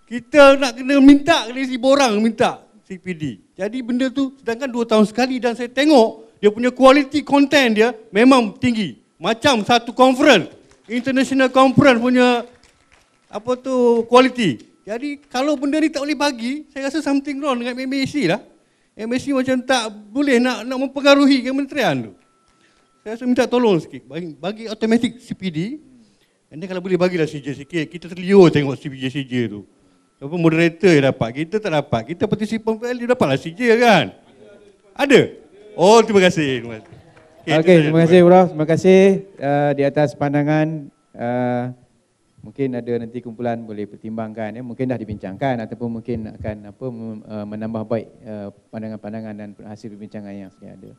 kita nak kena minta kena si borang minta CPD. Jadi benda tu sedangkan dua tahun sekali dan saya tengok dia punya quality content dia memang tinggi. Macam satu conference, international conference punya apa tu quality. Jadi kalau benda ni tak boleh bagi, saya rasa something wrong dengan MMAC lah. MMAC macam tak boleh nak nak mempengaruhi kementerian tu. Saya rasa minta tolong sikit, bagi, bagi automatic CPD. And then kalau boleh bagilah CJ sikit, kita terliur tengok CPJ CJ tu. Apa moderator yang dapat, kita tak dapat. Kita participant value dapatlah CJ kan? Ada? Oh, terima kasih. Okay, okay terima, kasih, Prof. Terima kasih uh, di atas pandangan uh, mungkin ada nanti kumpulan boleh pertimbangkan ya mungkin dah dibincangkan ataupun mungkin akan apa eh, menambah baik eh, pandangan-pandangan dan hasil perbincangan yang sedia ada.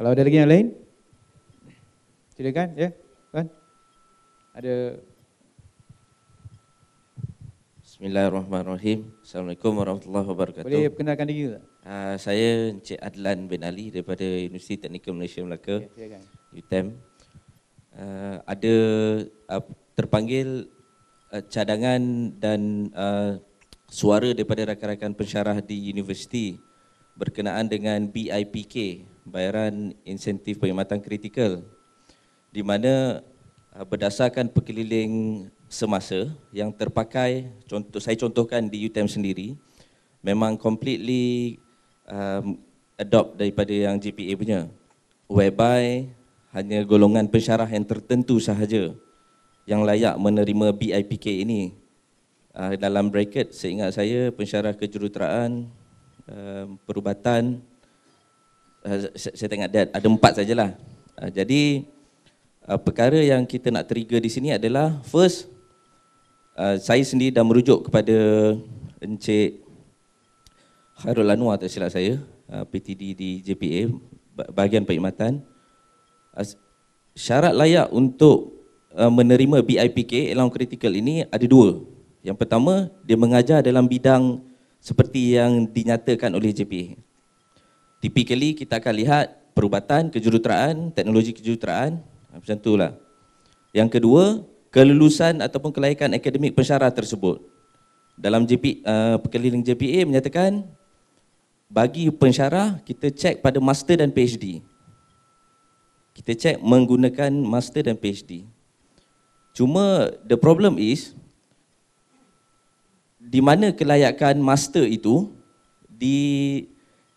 Kalau ada lagi yang lain? Silakan ya. Kan? Ada Bismillahirrahmanirrahim. Assalamualaikum warahmatullahi wabarakatuh. Boleh perkenalkan diri tak? Uh, saya Encik Adlan bin Ali daripada Universiti Teknikal Malaysia Melaka. Ya, UTM. E uh, ah, ada uh, terpanggil uh, cadangan dan uh, suara daripada rakan-rakan pensyarah di universiti berkenaan dengan BIPK, Bayaran Insentif Perkhidmatan Kritikal di mana uh, berdasarkan perkeliling semasa yang terpakai, contoh, saya contohkan di UTM sendiri memang completely um, adopt daripada yang GPA punya whereby hanya golongan pensyarah yang tertentu sahaja yang layak menerima BIPK ini. Uh, dalam bracket seingat saya pensyarah kejuruteraan uh, perubatan uh, ah, saya, saya tengok dead ada empat sajalah. Uh, jadi uh, perkara yang kita nak trigger di sini adalah first uh, saya sendiri dah merujuk kepada Encik Khairul Anwar tak silap saya uh, PTD di JPA bahagian perkhidmatan uh, syarat layak untuk Uh, menerima BIPK Elang Critical ini ada dua. Yang pertama, dia mengajar dalam bidang seperti yang dinyatakan oleh JPA. Typically kita akan lihat perubatan kejuruteraan, teknologi kejuruteraan, ha, macam itulah. Yang kedua, kelulusan ataupun kelayakan akademik pensyarah tersebut. Dalam JP, uh, pekeliling JPA menyatakan bagi pensyarah kita cek pada master dan PhD. Kita cek menggunakan master dan PhD. Cuma the problem is di mana kelayakan master itu di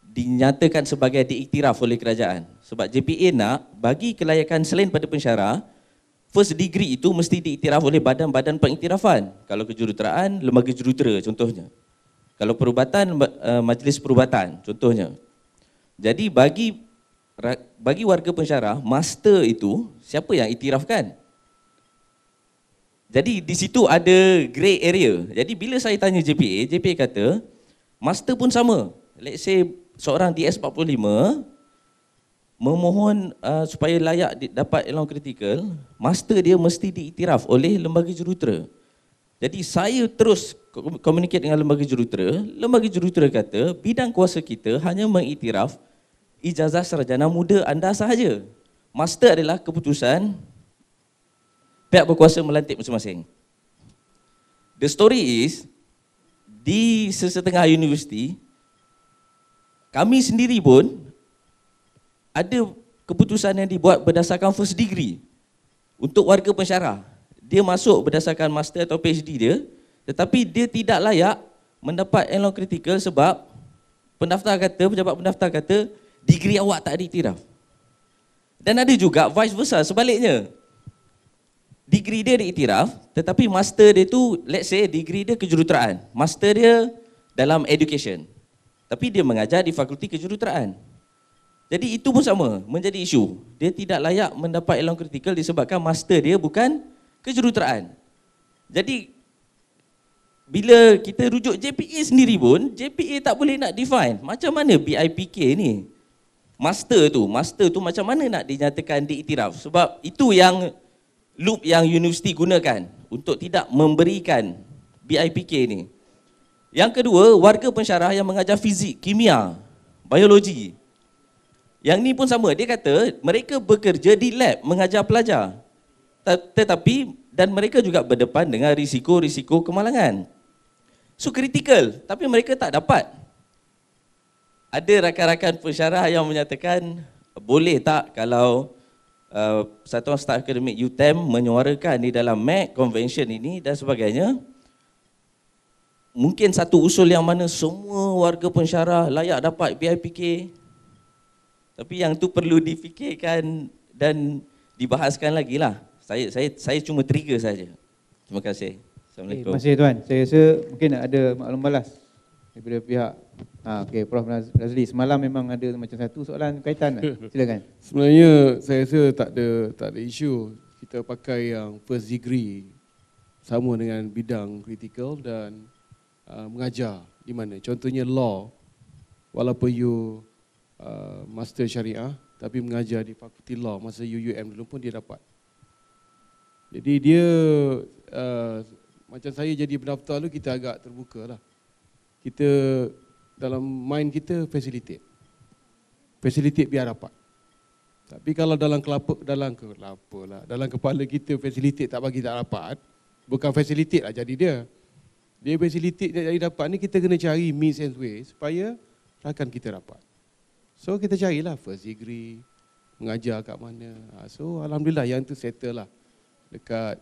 dinyatakan sebagai diiktiraf oleh kerajaan. Sebab JPA nak bagi kelayakan selain pada pensyara, first degree itu mesti diiktiraf oleh badan-badan pengiktirafan. Kalau kejuruteraan, lembaga jurutera contohnya. Kalau perubatan, eh, majlis perubatan contohnya. Jadi bagi bagi warga pensyara, master itu siapa yang iktirafkan? Jadi di situ ada grey area. Jadi bila saya tanya JPA, JPA kata master pun sama. Let's say seorang DS45 memohon uh, supaya layak dapat elaun kritikal, master dia mesti diiktiraf oleh lembaga jurutera. Jadi saya terus communicate dengan lembaga jurutera, lembaga jurutera kata bidang kuasa kita hanya mengiktiraf ijazah sarjana muda anda sahaja. Master adalah keputusan pihak berkuasa melantik masing-masing. The story is, di sesetengah universiti, kami sendiri pun ada keputusan yang dibuat berdasarkan first degree untuk warga pensyarah. Dia masuk berdasarkan master atau PhD dia tetapi dia tidak layak mendapat analog critical sebab pendaftar kata, pejabat pendaftar kata degree awak tak diiktiraf. Dan ada juga vice versa, sebaliknya degree dia diiktiraf tetapi master dia tu let's say degree dia kejuruteraan master dia dalam education tapi dia mengajar di fakulti kejuruteraan jadi itu pun sama menjadi isu dia tidak layak mendapat elang kritikal disebabkan master dia bukan kejuruteraan jadi bila kita rujuk JPA sendiri pun JPA tak boleh nak define macam mana BIPK ni master tu master tu macam mana nak dinyatakan diiktiraf sebab itu yang loop yang universiti gunakan untuk tidak memberikan BIPK ini. Yang kedua, warga pensyarah yang mengajar fizik, kimia, biologi. Yang ni pun sama, dia kata mereka bekerja di lab mengajar pelajar. Tetapi dan mereka juga berdepan dengan risiko-risiko kemalangan. So critical, tapi mereka tak dapat. Ada rakan-rakan pensyarah yang menyatakan boleh tak kalau Eh, satu staf akademik UTEM menyuarakan di dalam MAC convention ini dan sebagainya mungkin satu usul yang mana semua warga pensyarah layak dapat PIPK tapi yang tu perlu difikirkan dan dibahaskan lagi lah. Saya saya saya cuma trigger saja. Terima kasih. Eh, Assalamualaikum. Terima kasih tuan. Saya rasa mungkin ada maklum balas daripada pihak Ah, okay, Prof. Razli, semalam memang ada macam satu soalan kaitan. Lah. Silakan. Sebenarnya saya rasa tak ada, tak ada isu. Kita pakai yang first degree sama dengan bidang kritikal dan uh, mengajar di mana. Contohnya law, walaupun you uh, master syariah, tapi mengajar di fakulti law masa UUM dulu pun dia dapat. Jadi dia, uh, macam saya jadi pendaftar tu kita agak terbuka lah. Kita dalam mind kita facilitate. Facilitate biar dapat. Tapi kalau dalam kelapa dalam kelapa lah, dalam kepala kita facilitate tak bagi tak dapat, bukan facilitate lah jadi dia. Dia facilitate dia jadi dapat ni kita kena cari means and ways supaya rakan kita dapat. So kita carilah first degree, mengajar kat mana. Ha, so Alhamdulillah yang tu settle lah dekat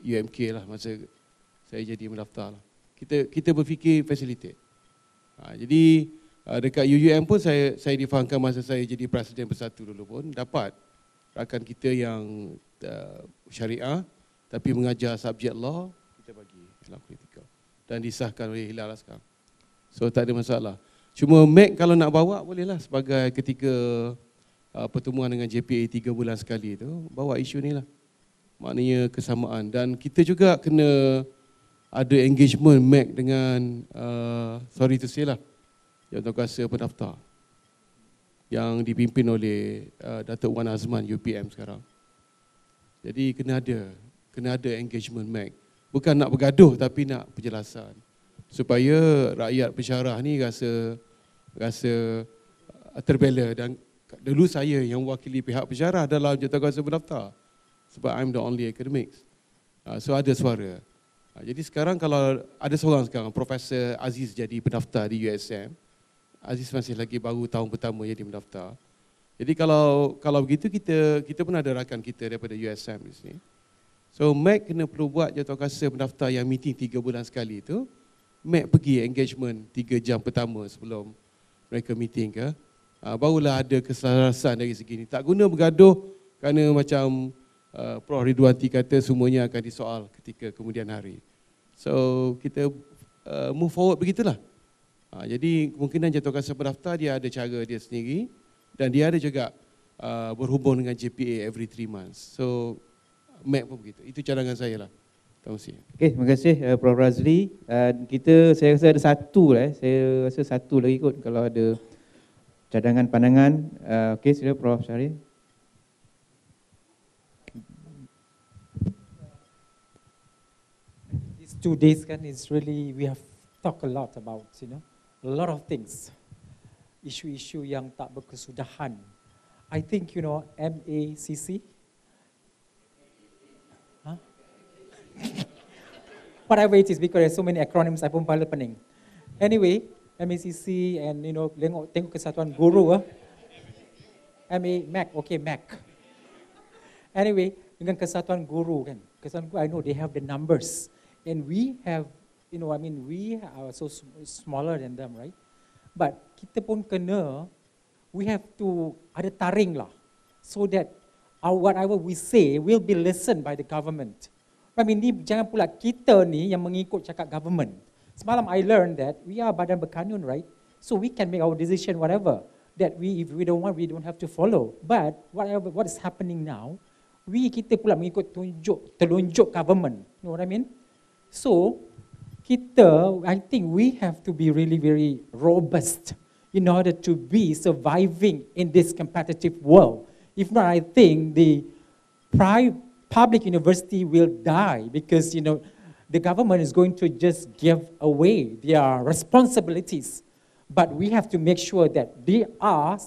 UMK lah masa saya jadi mendaftar lah. Kita, kita berfikir facilitate. Ha, jadi uh, dekat UUM pun saya saya difahamkan masa saya jadi presiden bersatu dulu pun dapat rakan kita yang uh, syariah tapi mengajar subjek law kita bagi law critical dan disahkan oleh hilal lah sekarang. So tak ada masalah. Cuma Mac kalau nak bawa bolehlah sebagai ketika uh, pertemuan dengan JPA tiga bulan sekali tu bawa isu ni lah. Maknanya kesamaan dan kita juga kena ada engagement Mac dengan uh, sorry to say lah yang tak kuasa pendaftar yang dipimpin oleh uh, Datuk Wan Azman UPM sekarang. Jadi kena ada kena ada engagement Mac. Bukan nak bergaduh tapi nak penjelasan supaya rakyat pensyarah ni rasa rasa uh, terbela dan dulu saya yang wakili pihak pensyarah dalam jawatankuasa pendaftar sebab I'm the only academics. Uh, so ada suara. Ha, jadi sekarang kalau ada seorang sekarang, Profesor Aziz jadi pendaftar di USM. Aziz masih lagi baru tahun pertama jadi pendaftar. Jadi kalau kalau begitu kita kita pun ada rakan kita daripada USM di sini. So Mac kena perlu buat jatuh kasa pendaftar yang meeting tiga bulan sekali itu. Mac pergi engagement tiga jam pertama sebelum mereka meeting ke. Uh, barulah ada keselarasan dari segi ini. Tak guna bergaduh kerana macam Uh, Prof. Ridwanti kata semuanya akan disoal ketika kemudian hari. So kita uh, move forward begitulah. Uh, jadi kemungkinan jatuhkan pendaftar dia ada cara dia sendiri dan dia ada juga uh, berhubung dengan JPA every three months. So map pun begitu. Itu cadangan saya lah. Okay, terima kasih uh, Prof. Razli. Uh, kita saya rasa ada satu lah. Eh. Saya rasa satu lagi kot kalau ada cadangan pandangan. Uh, okay, sila Prof. Syarif. two days kan is really we have talk a lot about you know a lot of things isu-isu yang tak berkesudahan i think you know MACC huh? whatever it is because there's so many acronyms i pun pala pening anyway MACC and you know tengok tengok kesatuan guru ah eh? MA Mac okay Mac anyway dengan kesatuan guru kan kesatuan guru i know they have the numbers yeah. And we have, you know, I mean, we are so smaller than them, right? But kita pun kena, we have to ada taring lah, so that our whatever we say will be listened by the government. I mean, ni jangan pula kita ni yang mengikut cakap government. Semalam I learned that we are badan berkanun, right? So we can make our decision whatever that we if we don't want we don't have to follow. But whatever what is happening now, we kita pula mengikut tunjuk telunjuk government. You know what I mean? So kita, I think we have to be really very robust in order to be surviving in this competitive world. If not, I think the private public university will die because you know the government is going to just give away their responsibilities. But we have to make sure that they are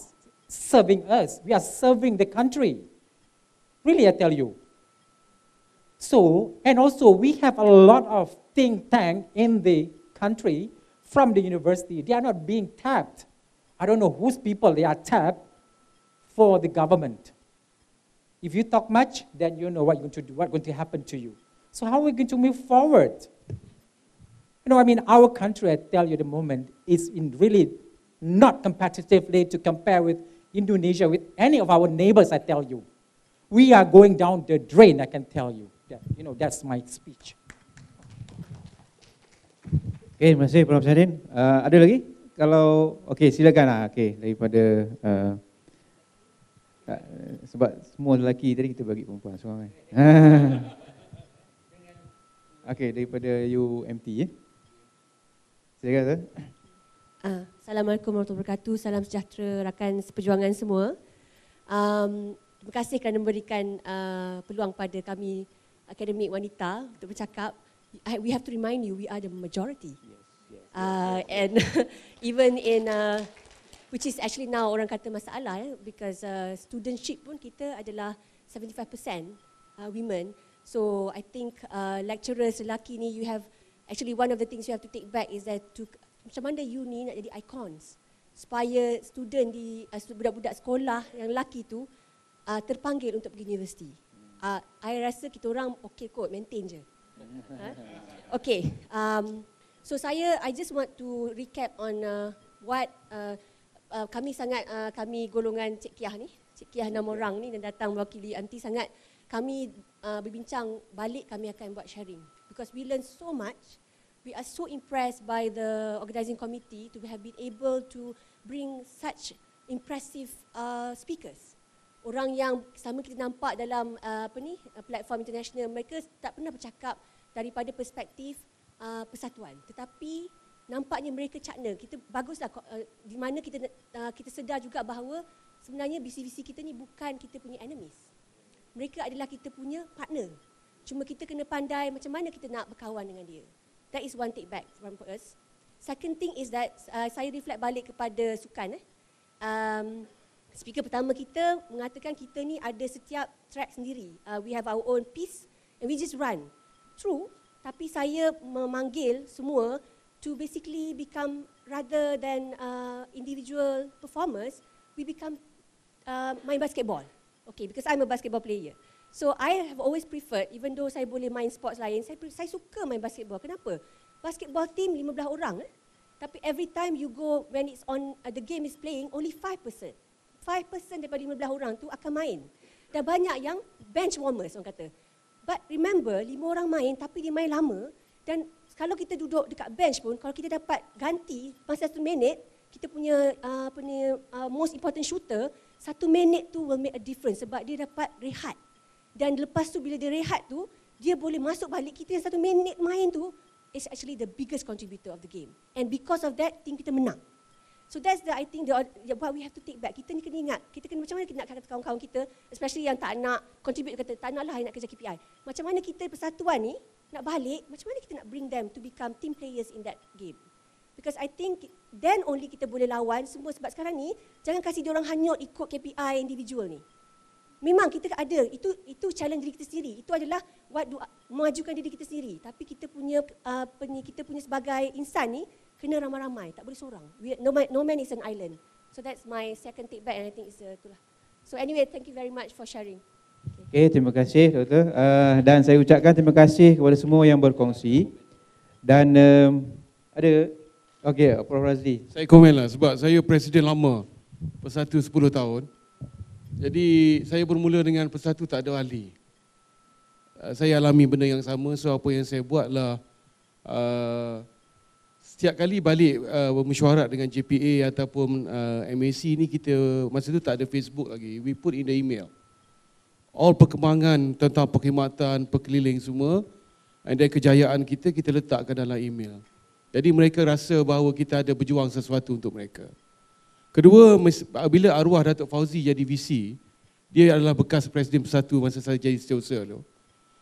serving us. We are serving the country. Really, I tell you. So, and also we have a lot of think tank in the country from the university. They are not being tapped. I don't know whose people they are tapped for the government. If you talk much, then you know what's going to do, what's going to happen to you. So how are we going to move forward? You know, I mean, our country, I tell you the moment, is in really not competitively to compare with Indonesia, with any of our neighbors, I tell you. We are going down the drain, I can tell you. that, you know, that's my speech. Okay, terima kasih Prof. Syahrin. Uh, ada lagi? Kalau, okay, silakan lah. Okay, daripada uh, sebab semua lelaki tadi kita bagi perempuan seorang kan. okay, daripada UMT ya. Eh? Silakan. Sir. Ah, Assalamualaikum warahmatullahi wabarakatuh. Salam sejahtera rakan seperjuangan semua. Um, terima kasih kerana memberikan uh, peluang pada kami akademik wanita untuk bercakap I, we have to remind you we are the majority yes, yes, uh, and even in uh, which is actually now orang kata masalah eh, because uh, studentship pun kita adalah 75% uh, women so i think uh, lecturers lelaki ni you have actually one of the things you have to take back is that to macam mana you ni nak jadi icons supaya student di uh, budak-budak sekolah yang lelaki tu uh, terpanggil untuk pergi universiti saya uh, rasa kita orang okey kot, maintain je. Ha? okay, um, so saya, I just want to recap on uh, what uh, uh, kami sangat, uh, kami golongan Cik Kiah ni, Cik Kiah enam orang ni dan datang mewakili anti sangat, kami uh, berbincang balik, kami akan buat sharing. Because we learn so much, we are so impressed by the organizing committee to have been able to bring such impressive uh, speakers orang yang sama kita nampak dalam uh, apa ni uh, platform international mereka tak pernah bercakap daripada perspektif uh, persatuan tetapi nampaknya mereka cakna kita baguslah uh, di mana kita kita sedar juga bahawa sebenarnya BCVC kita ni bukan kita punya enemies mereka adalah kita punya partner cuma kita kena pandai macam mana kita nak berkawan dengan dia that is one take back from us second thing is that uh, saya reflect balik kepada sukan eh um, speaker pertama kita mengatakan kita ni ada setiap track sendiri. Uh, we have our own piece and we just run. True, tapi saya memanggil semua to basically become rather than uh, individual performers, we become uh, main basketball. Okay, because I'm a basketball player. So I have always preferred, even though saya boleh main sports lain, saya, saya suka main basketball. Kenapa? Basketball team 15 orang. Eh? Tapi every time you go, when it's on, uh, the game is playing, only 5 percent. 5% daripada 15 orang tu akan main. Dah banyak yang bench warmers orang kata. But remember, 5 orang main tapi dia main lama dan kalau kita duduk dekat bench pun, kalau kita dapat ganti masa satu minit, kita punya uh, apa ni, uh, most important shooter, satu minit tu will make a difference sebab dia dapat rehat. Dan lepas tu bila dia rehat tu, dia boleh masuk balik kita yang satu minit main tu is actually the biggest contributor of the game. And because of that, team kita menang. So that's the I think the what we have to take back. Kita ni kena ingat. Kita kena macam mana kita nak kata kawan-kawan kita, especially yang tak nak contribute kata tak lah nak kerja KPI. Macam mana kita persatuan ni nak balik, macam mana kita nak bring them to become team players in that game. Because I think then only kita boleh lawan semua sebab sekarang ni jangan kasi dia orang hanyut ikut KPI individual ni. Memang kita ada itu itu challenge diri kita sendiri. Itu adalah what do, memajukan diri kita sendiri. Tapi kita punya uh, kita punya sebagai insan ni kena ramai-ramai, tak boleh seorang. no, man, no man is an island. So that's my second take back and I think it's uh, itulah. So anyway, thank you very much for sharing. Okay, terima kasih Doktor. Uh, dan saya ucapkan terima kasih kepada semua yang berkongsi. Dan um, ada, okay, Prof. Razli. Saya komen lah sebab saya presiden lama, persatu 10 tahun. Jadi saya bermula dengan persatu tak ada ahli. Uh, saya alami benda yang sama, so apa yang saya buatlah uh, setiap kali balik uh, bermesyuarat dengan JPA ataupun uh, MAC ni kita masa tu tak ada Facebook lagi we put in the email all perkembangan tentang perkhidmatan perkeliling semua and then kejayaan kita kita letakkan dalam email jadi mereka rasa bahawa kita ada berjuang sesuatu untuk mereka kedua bila arwah Datuk Fauzi jadi VC dia adalah bekas presiden bersatu masa saya jadi setiausaha tu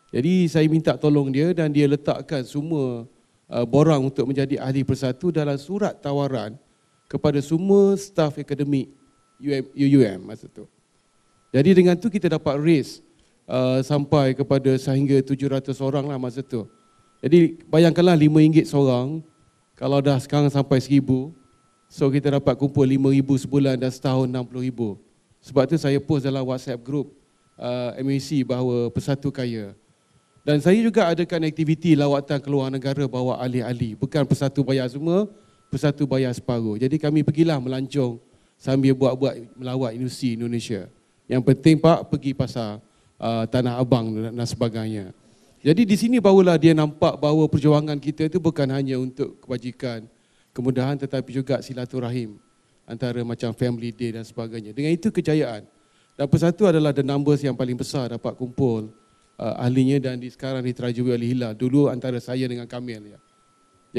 jadi saya minta tolong dia dan dia letakkan semua Uh, borang untuk menjadi ahli persatu dalam surat tawaran kepada semua staf akademik UUM masa tu. Jadi dengan tu kita dapat raise uh, sampai kepada sehingga 700 orang lah masa tu. Jadi bayangkanlah RM5 seorang kalau dah sekarang sampai RM1,000 so kita dapat kumpul RM5,000 sebulan dan setahun RM60,000. Sebab tu saya post dalam WhatsApp group uh, MAC bahawa Persatu Kaya. Dan saya juga adakan aktiviti lawatan ke luar negara bawa ahli-ahli. Bukan pesatu bayar semua, pesatu bayar separuh. Jadi kami pergilah melancong sambil buat-buat melawat industri Indonesia. Yang penting Pak pergi pasar uh, Tanah Abang dan, dan sebagainya. Jadi di sini barulah dia nampak bahawa perjuangan kita itu bukan hanya untuk kebajikan, kemudahan tetapi juga silaturahim antara macam family day dan sebagainya. Dengan itu kejayaan. Dan persatu adalah the numbers yang paling besar dapat kumpul uh, ahlinya dan di sekarang diterajui oleh Hilal. Dulu antara saya dengan Kamil. Ya.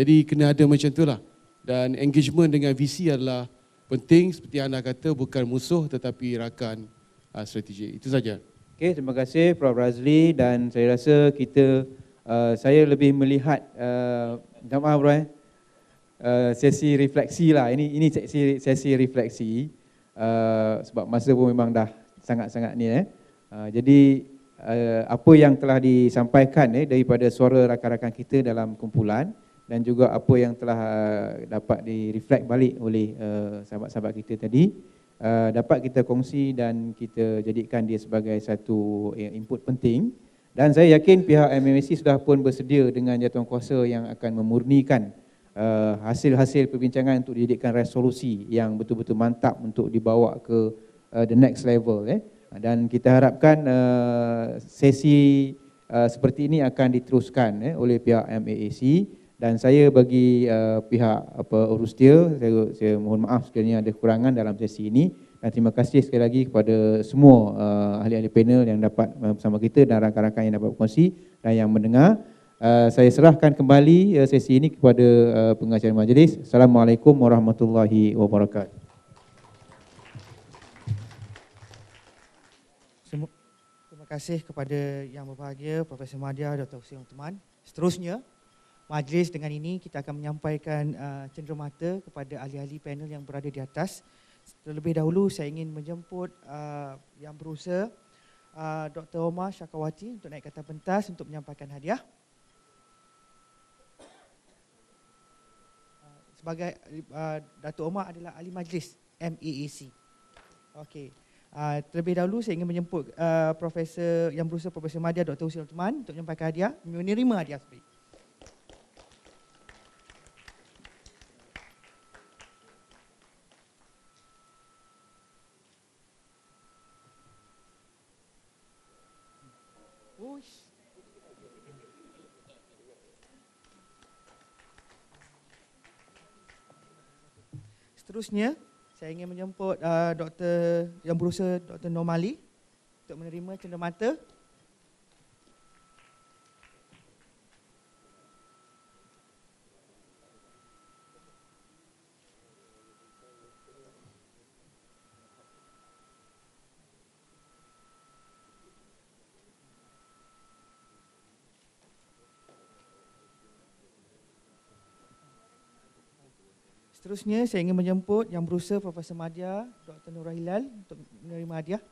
Jadi kena ada macam tu lah Dan engagement dengan VC adalah penting seperti anda kata bukan musuh tetapi rakan uh, strategi. Itu saja. Okay, terima kasih Prof. Razli dan saya rasa kita uh, saya lebih melihat uh, jamaah bro eh, uh, sesi refleksi lah. Ini ini sesi sesi refleksi uh, sebab masa pun memang dah sangat-sangat ni eh. Uh, jadi Eh, apa yang telah disampaikan eh, daripada suara rakan-rakan kita dalam kumpulan dan juga apa yang telah uh, dapat direflect balik oleh uh, sahabat-sahabat kita tadi uh, dapat kita kongsi dan kita jadikan dia sebagai satu input penting dan saya yakin pihak MMSC sudah pun bersedia dengan jatuan kuasa yang akan memurnikan uh, hasil-hasil perbincangan untuk dijadikan resolusi yang betul-betul mantap untuk dibawa ke uh, the next level eh. Uh, dan kita harapkan uh, sesi uh, seperti ini akan diteruskan eh, oleh pihak MAAC dan saya bagi uh, pihak apa Rustia saya, saya mohon maaf sekiranya ada kekurangan dalam sesi ini dan terima kasih sekali lagi kepada semua uh, ahli-ahli panel yang dapat bersama kita dan rakan-rakan yang dapat berkongsi dan yang mendengar Uh, saya serahkan kembali uh, sesi ini kepada uh, pengacara majlis. Assalamualaikum warahmatullahi wabarakatuh. Terima kasih kepada yang berbahagia Profesor Madia Dr. Hussein Teman. Seterusnya, majlis dengan ini kita akan menyampaikan uh, cenderamata kepada ahli-ahli panel yang berada di atas. Terlebih dahulu saya ingin menjemput uh, yang berusaha uh, Dr. Omar Syakawati untuk naik kata pentas untuk menyampaikan hadiah. Uh, sebagai uh, Dato' Omar adalah ahli majlis MEAC. Okey. Ah, terlebih dahulu saya ingin menjemput uh, Profesor yang berusaha Profesor Madia Dr. Husin Rotman untuk menyampaikan hadiah. Menerima hadiah sebaik. Seterusnya, saya ingin menjemput uh, doktor yang berusaha Dr. Normali untuk menerima cendermata. Seterusnya saya ingin menjemput yang berusaha Profesor Madia Dr. Nurah Hilal untuk menerima hadiah.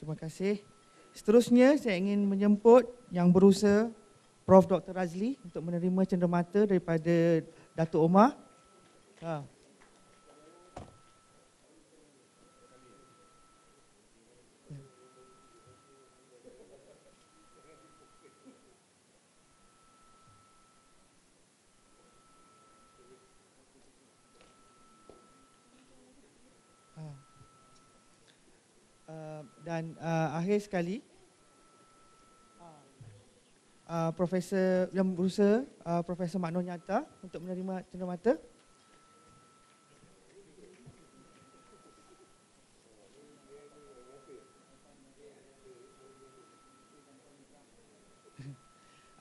Terima kasih. Seterusnya saya ingin menjemput yang berusaha Prof. Dr. Razli untuk menerima cendermata daripada Datuk Omar. Ha. ha. Uh, dan uh, akhir sekali, uh, Profesor yang berusaha, uh, Profesor Maknoh Nyata untuk menerima cendera mata.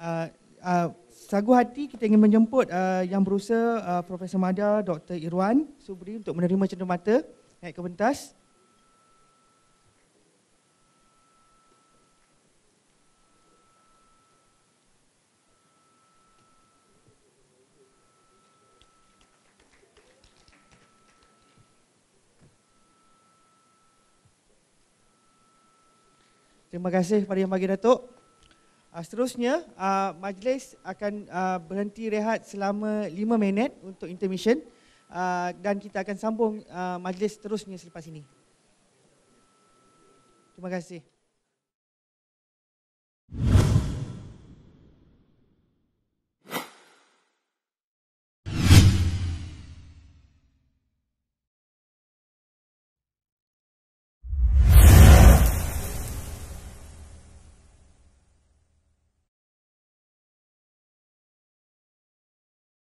Uh, uh, sagu hati kita ingin menjemput uh, yang berusaha uh, Profesor Mada Dr. Irwan Subri untuk menerima cendermata naik ke pentas. Terima kasih kepada yang bagi Datuk. Uh, seterusnya, uh, majlis akan uh, berhenti rehat selama 5 minit untuk intermission uh, dan kita akan sambung uh, majlis seterusnya selepas ini. Terima kasih.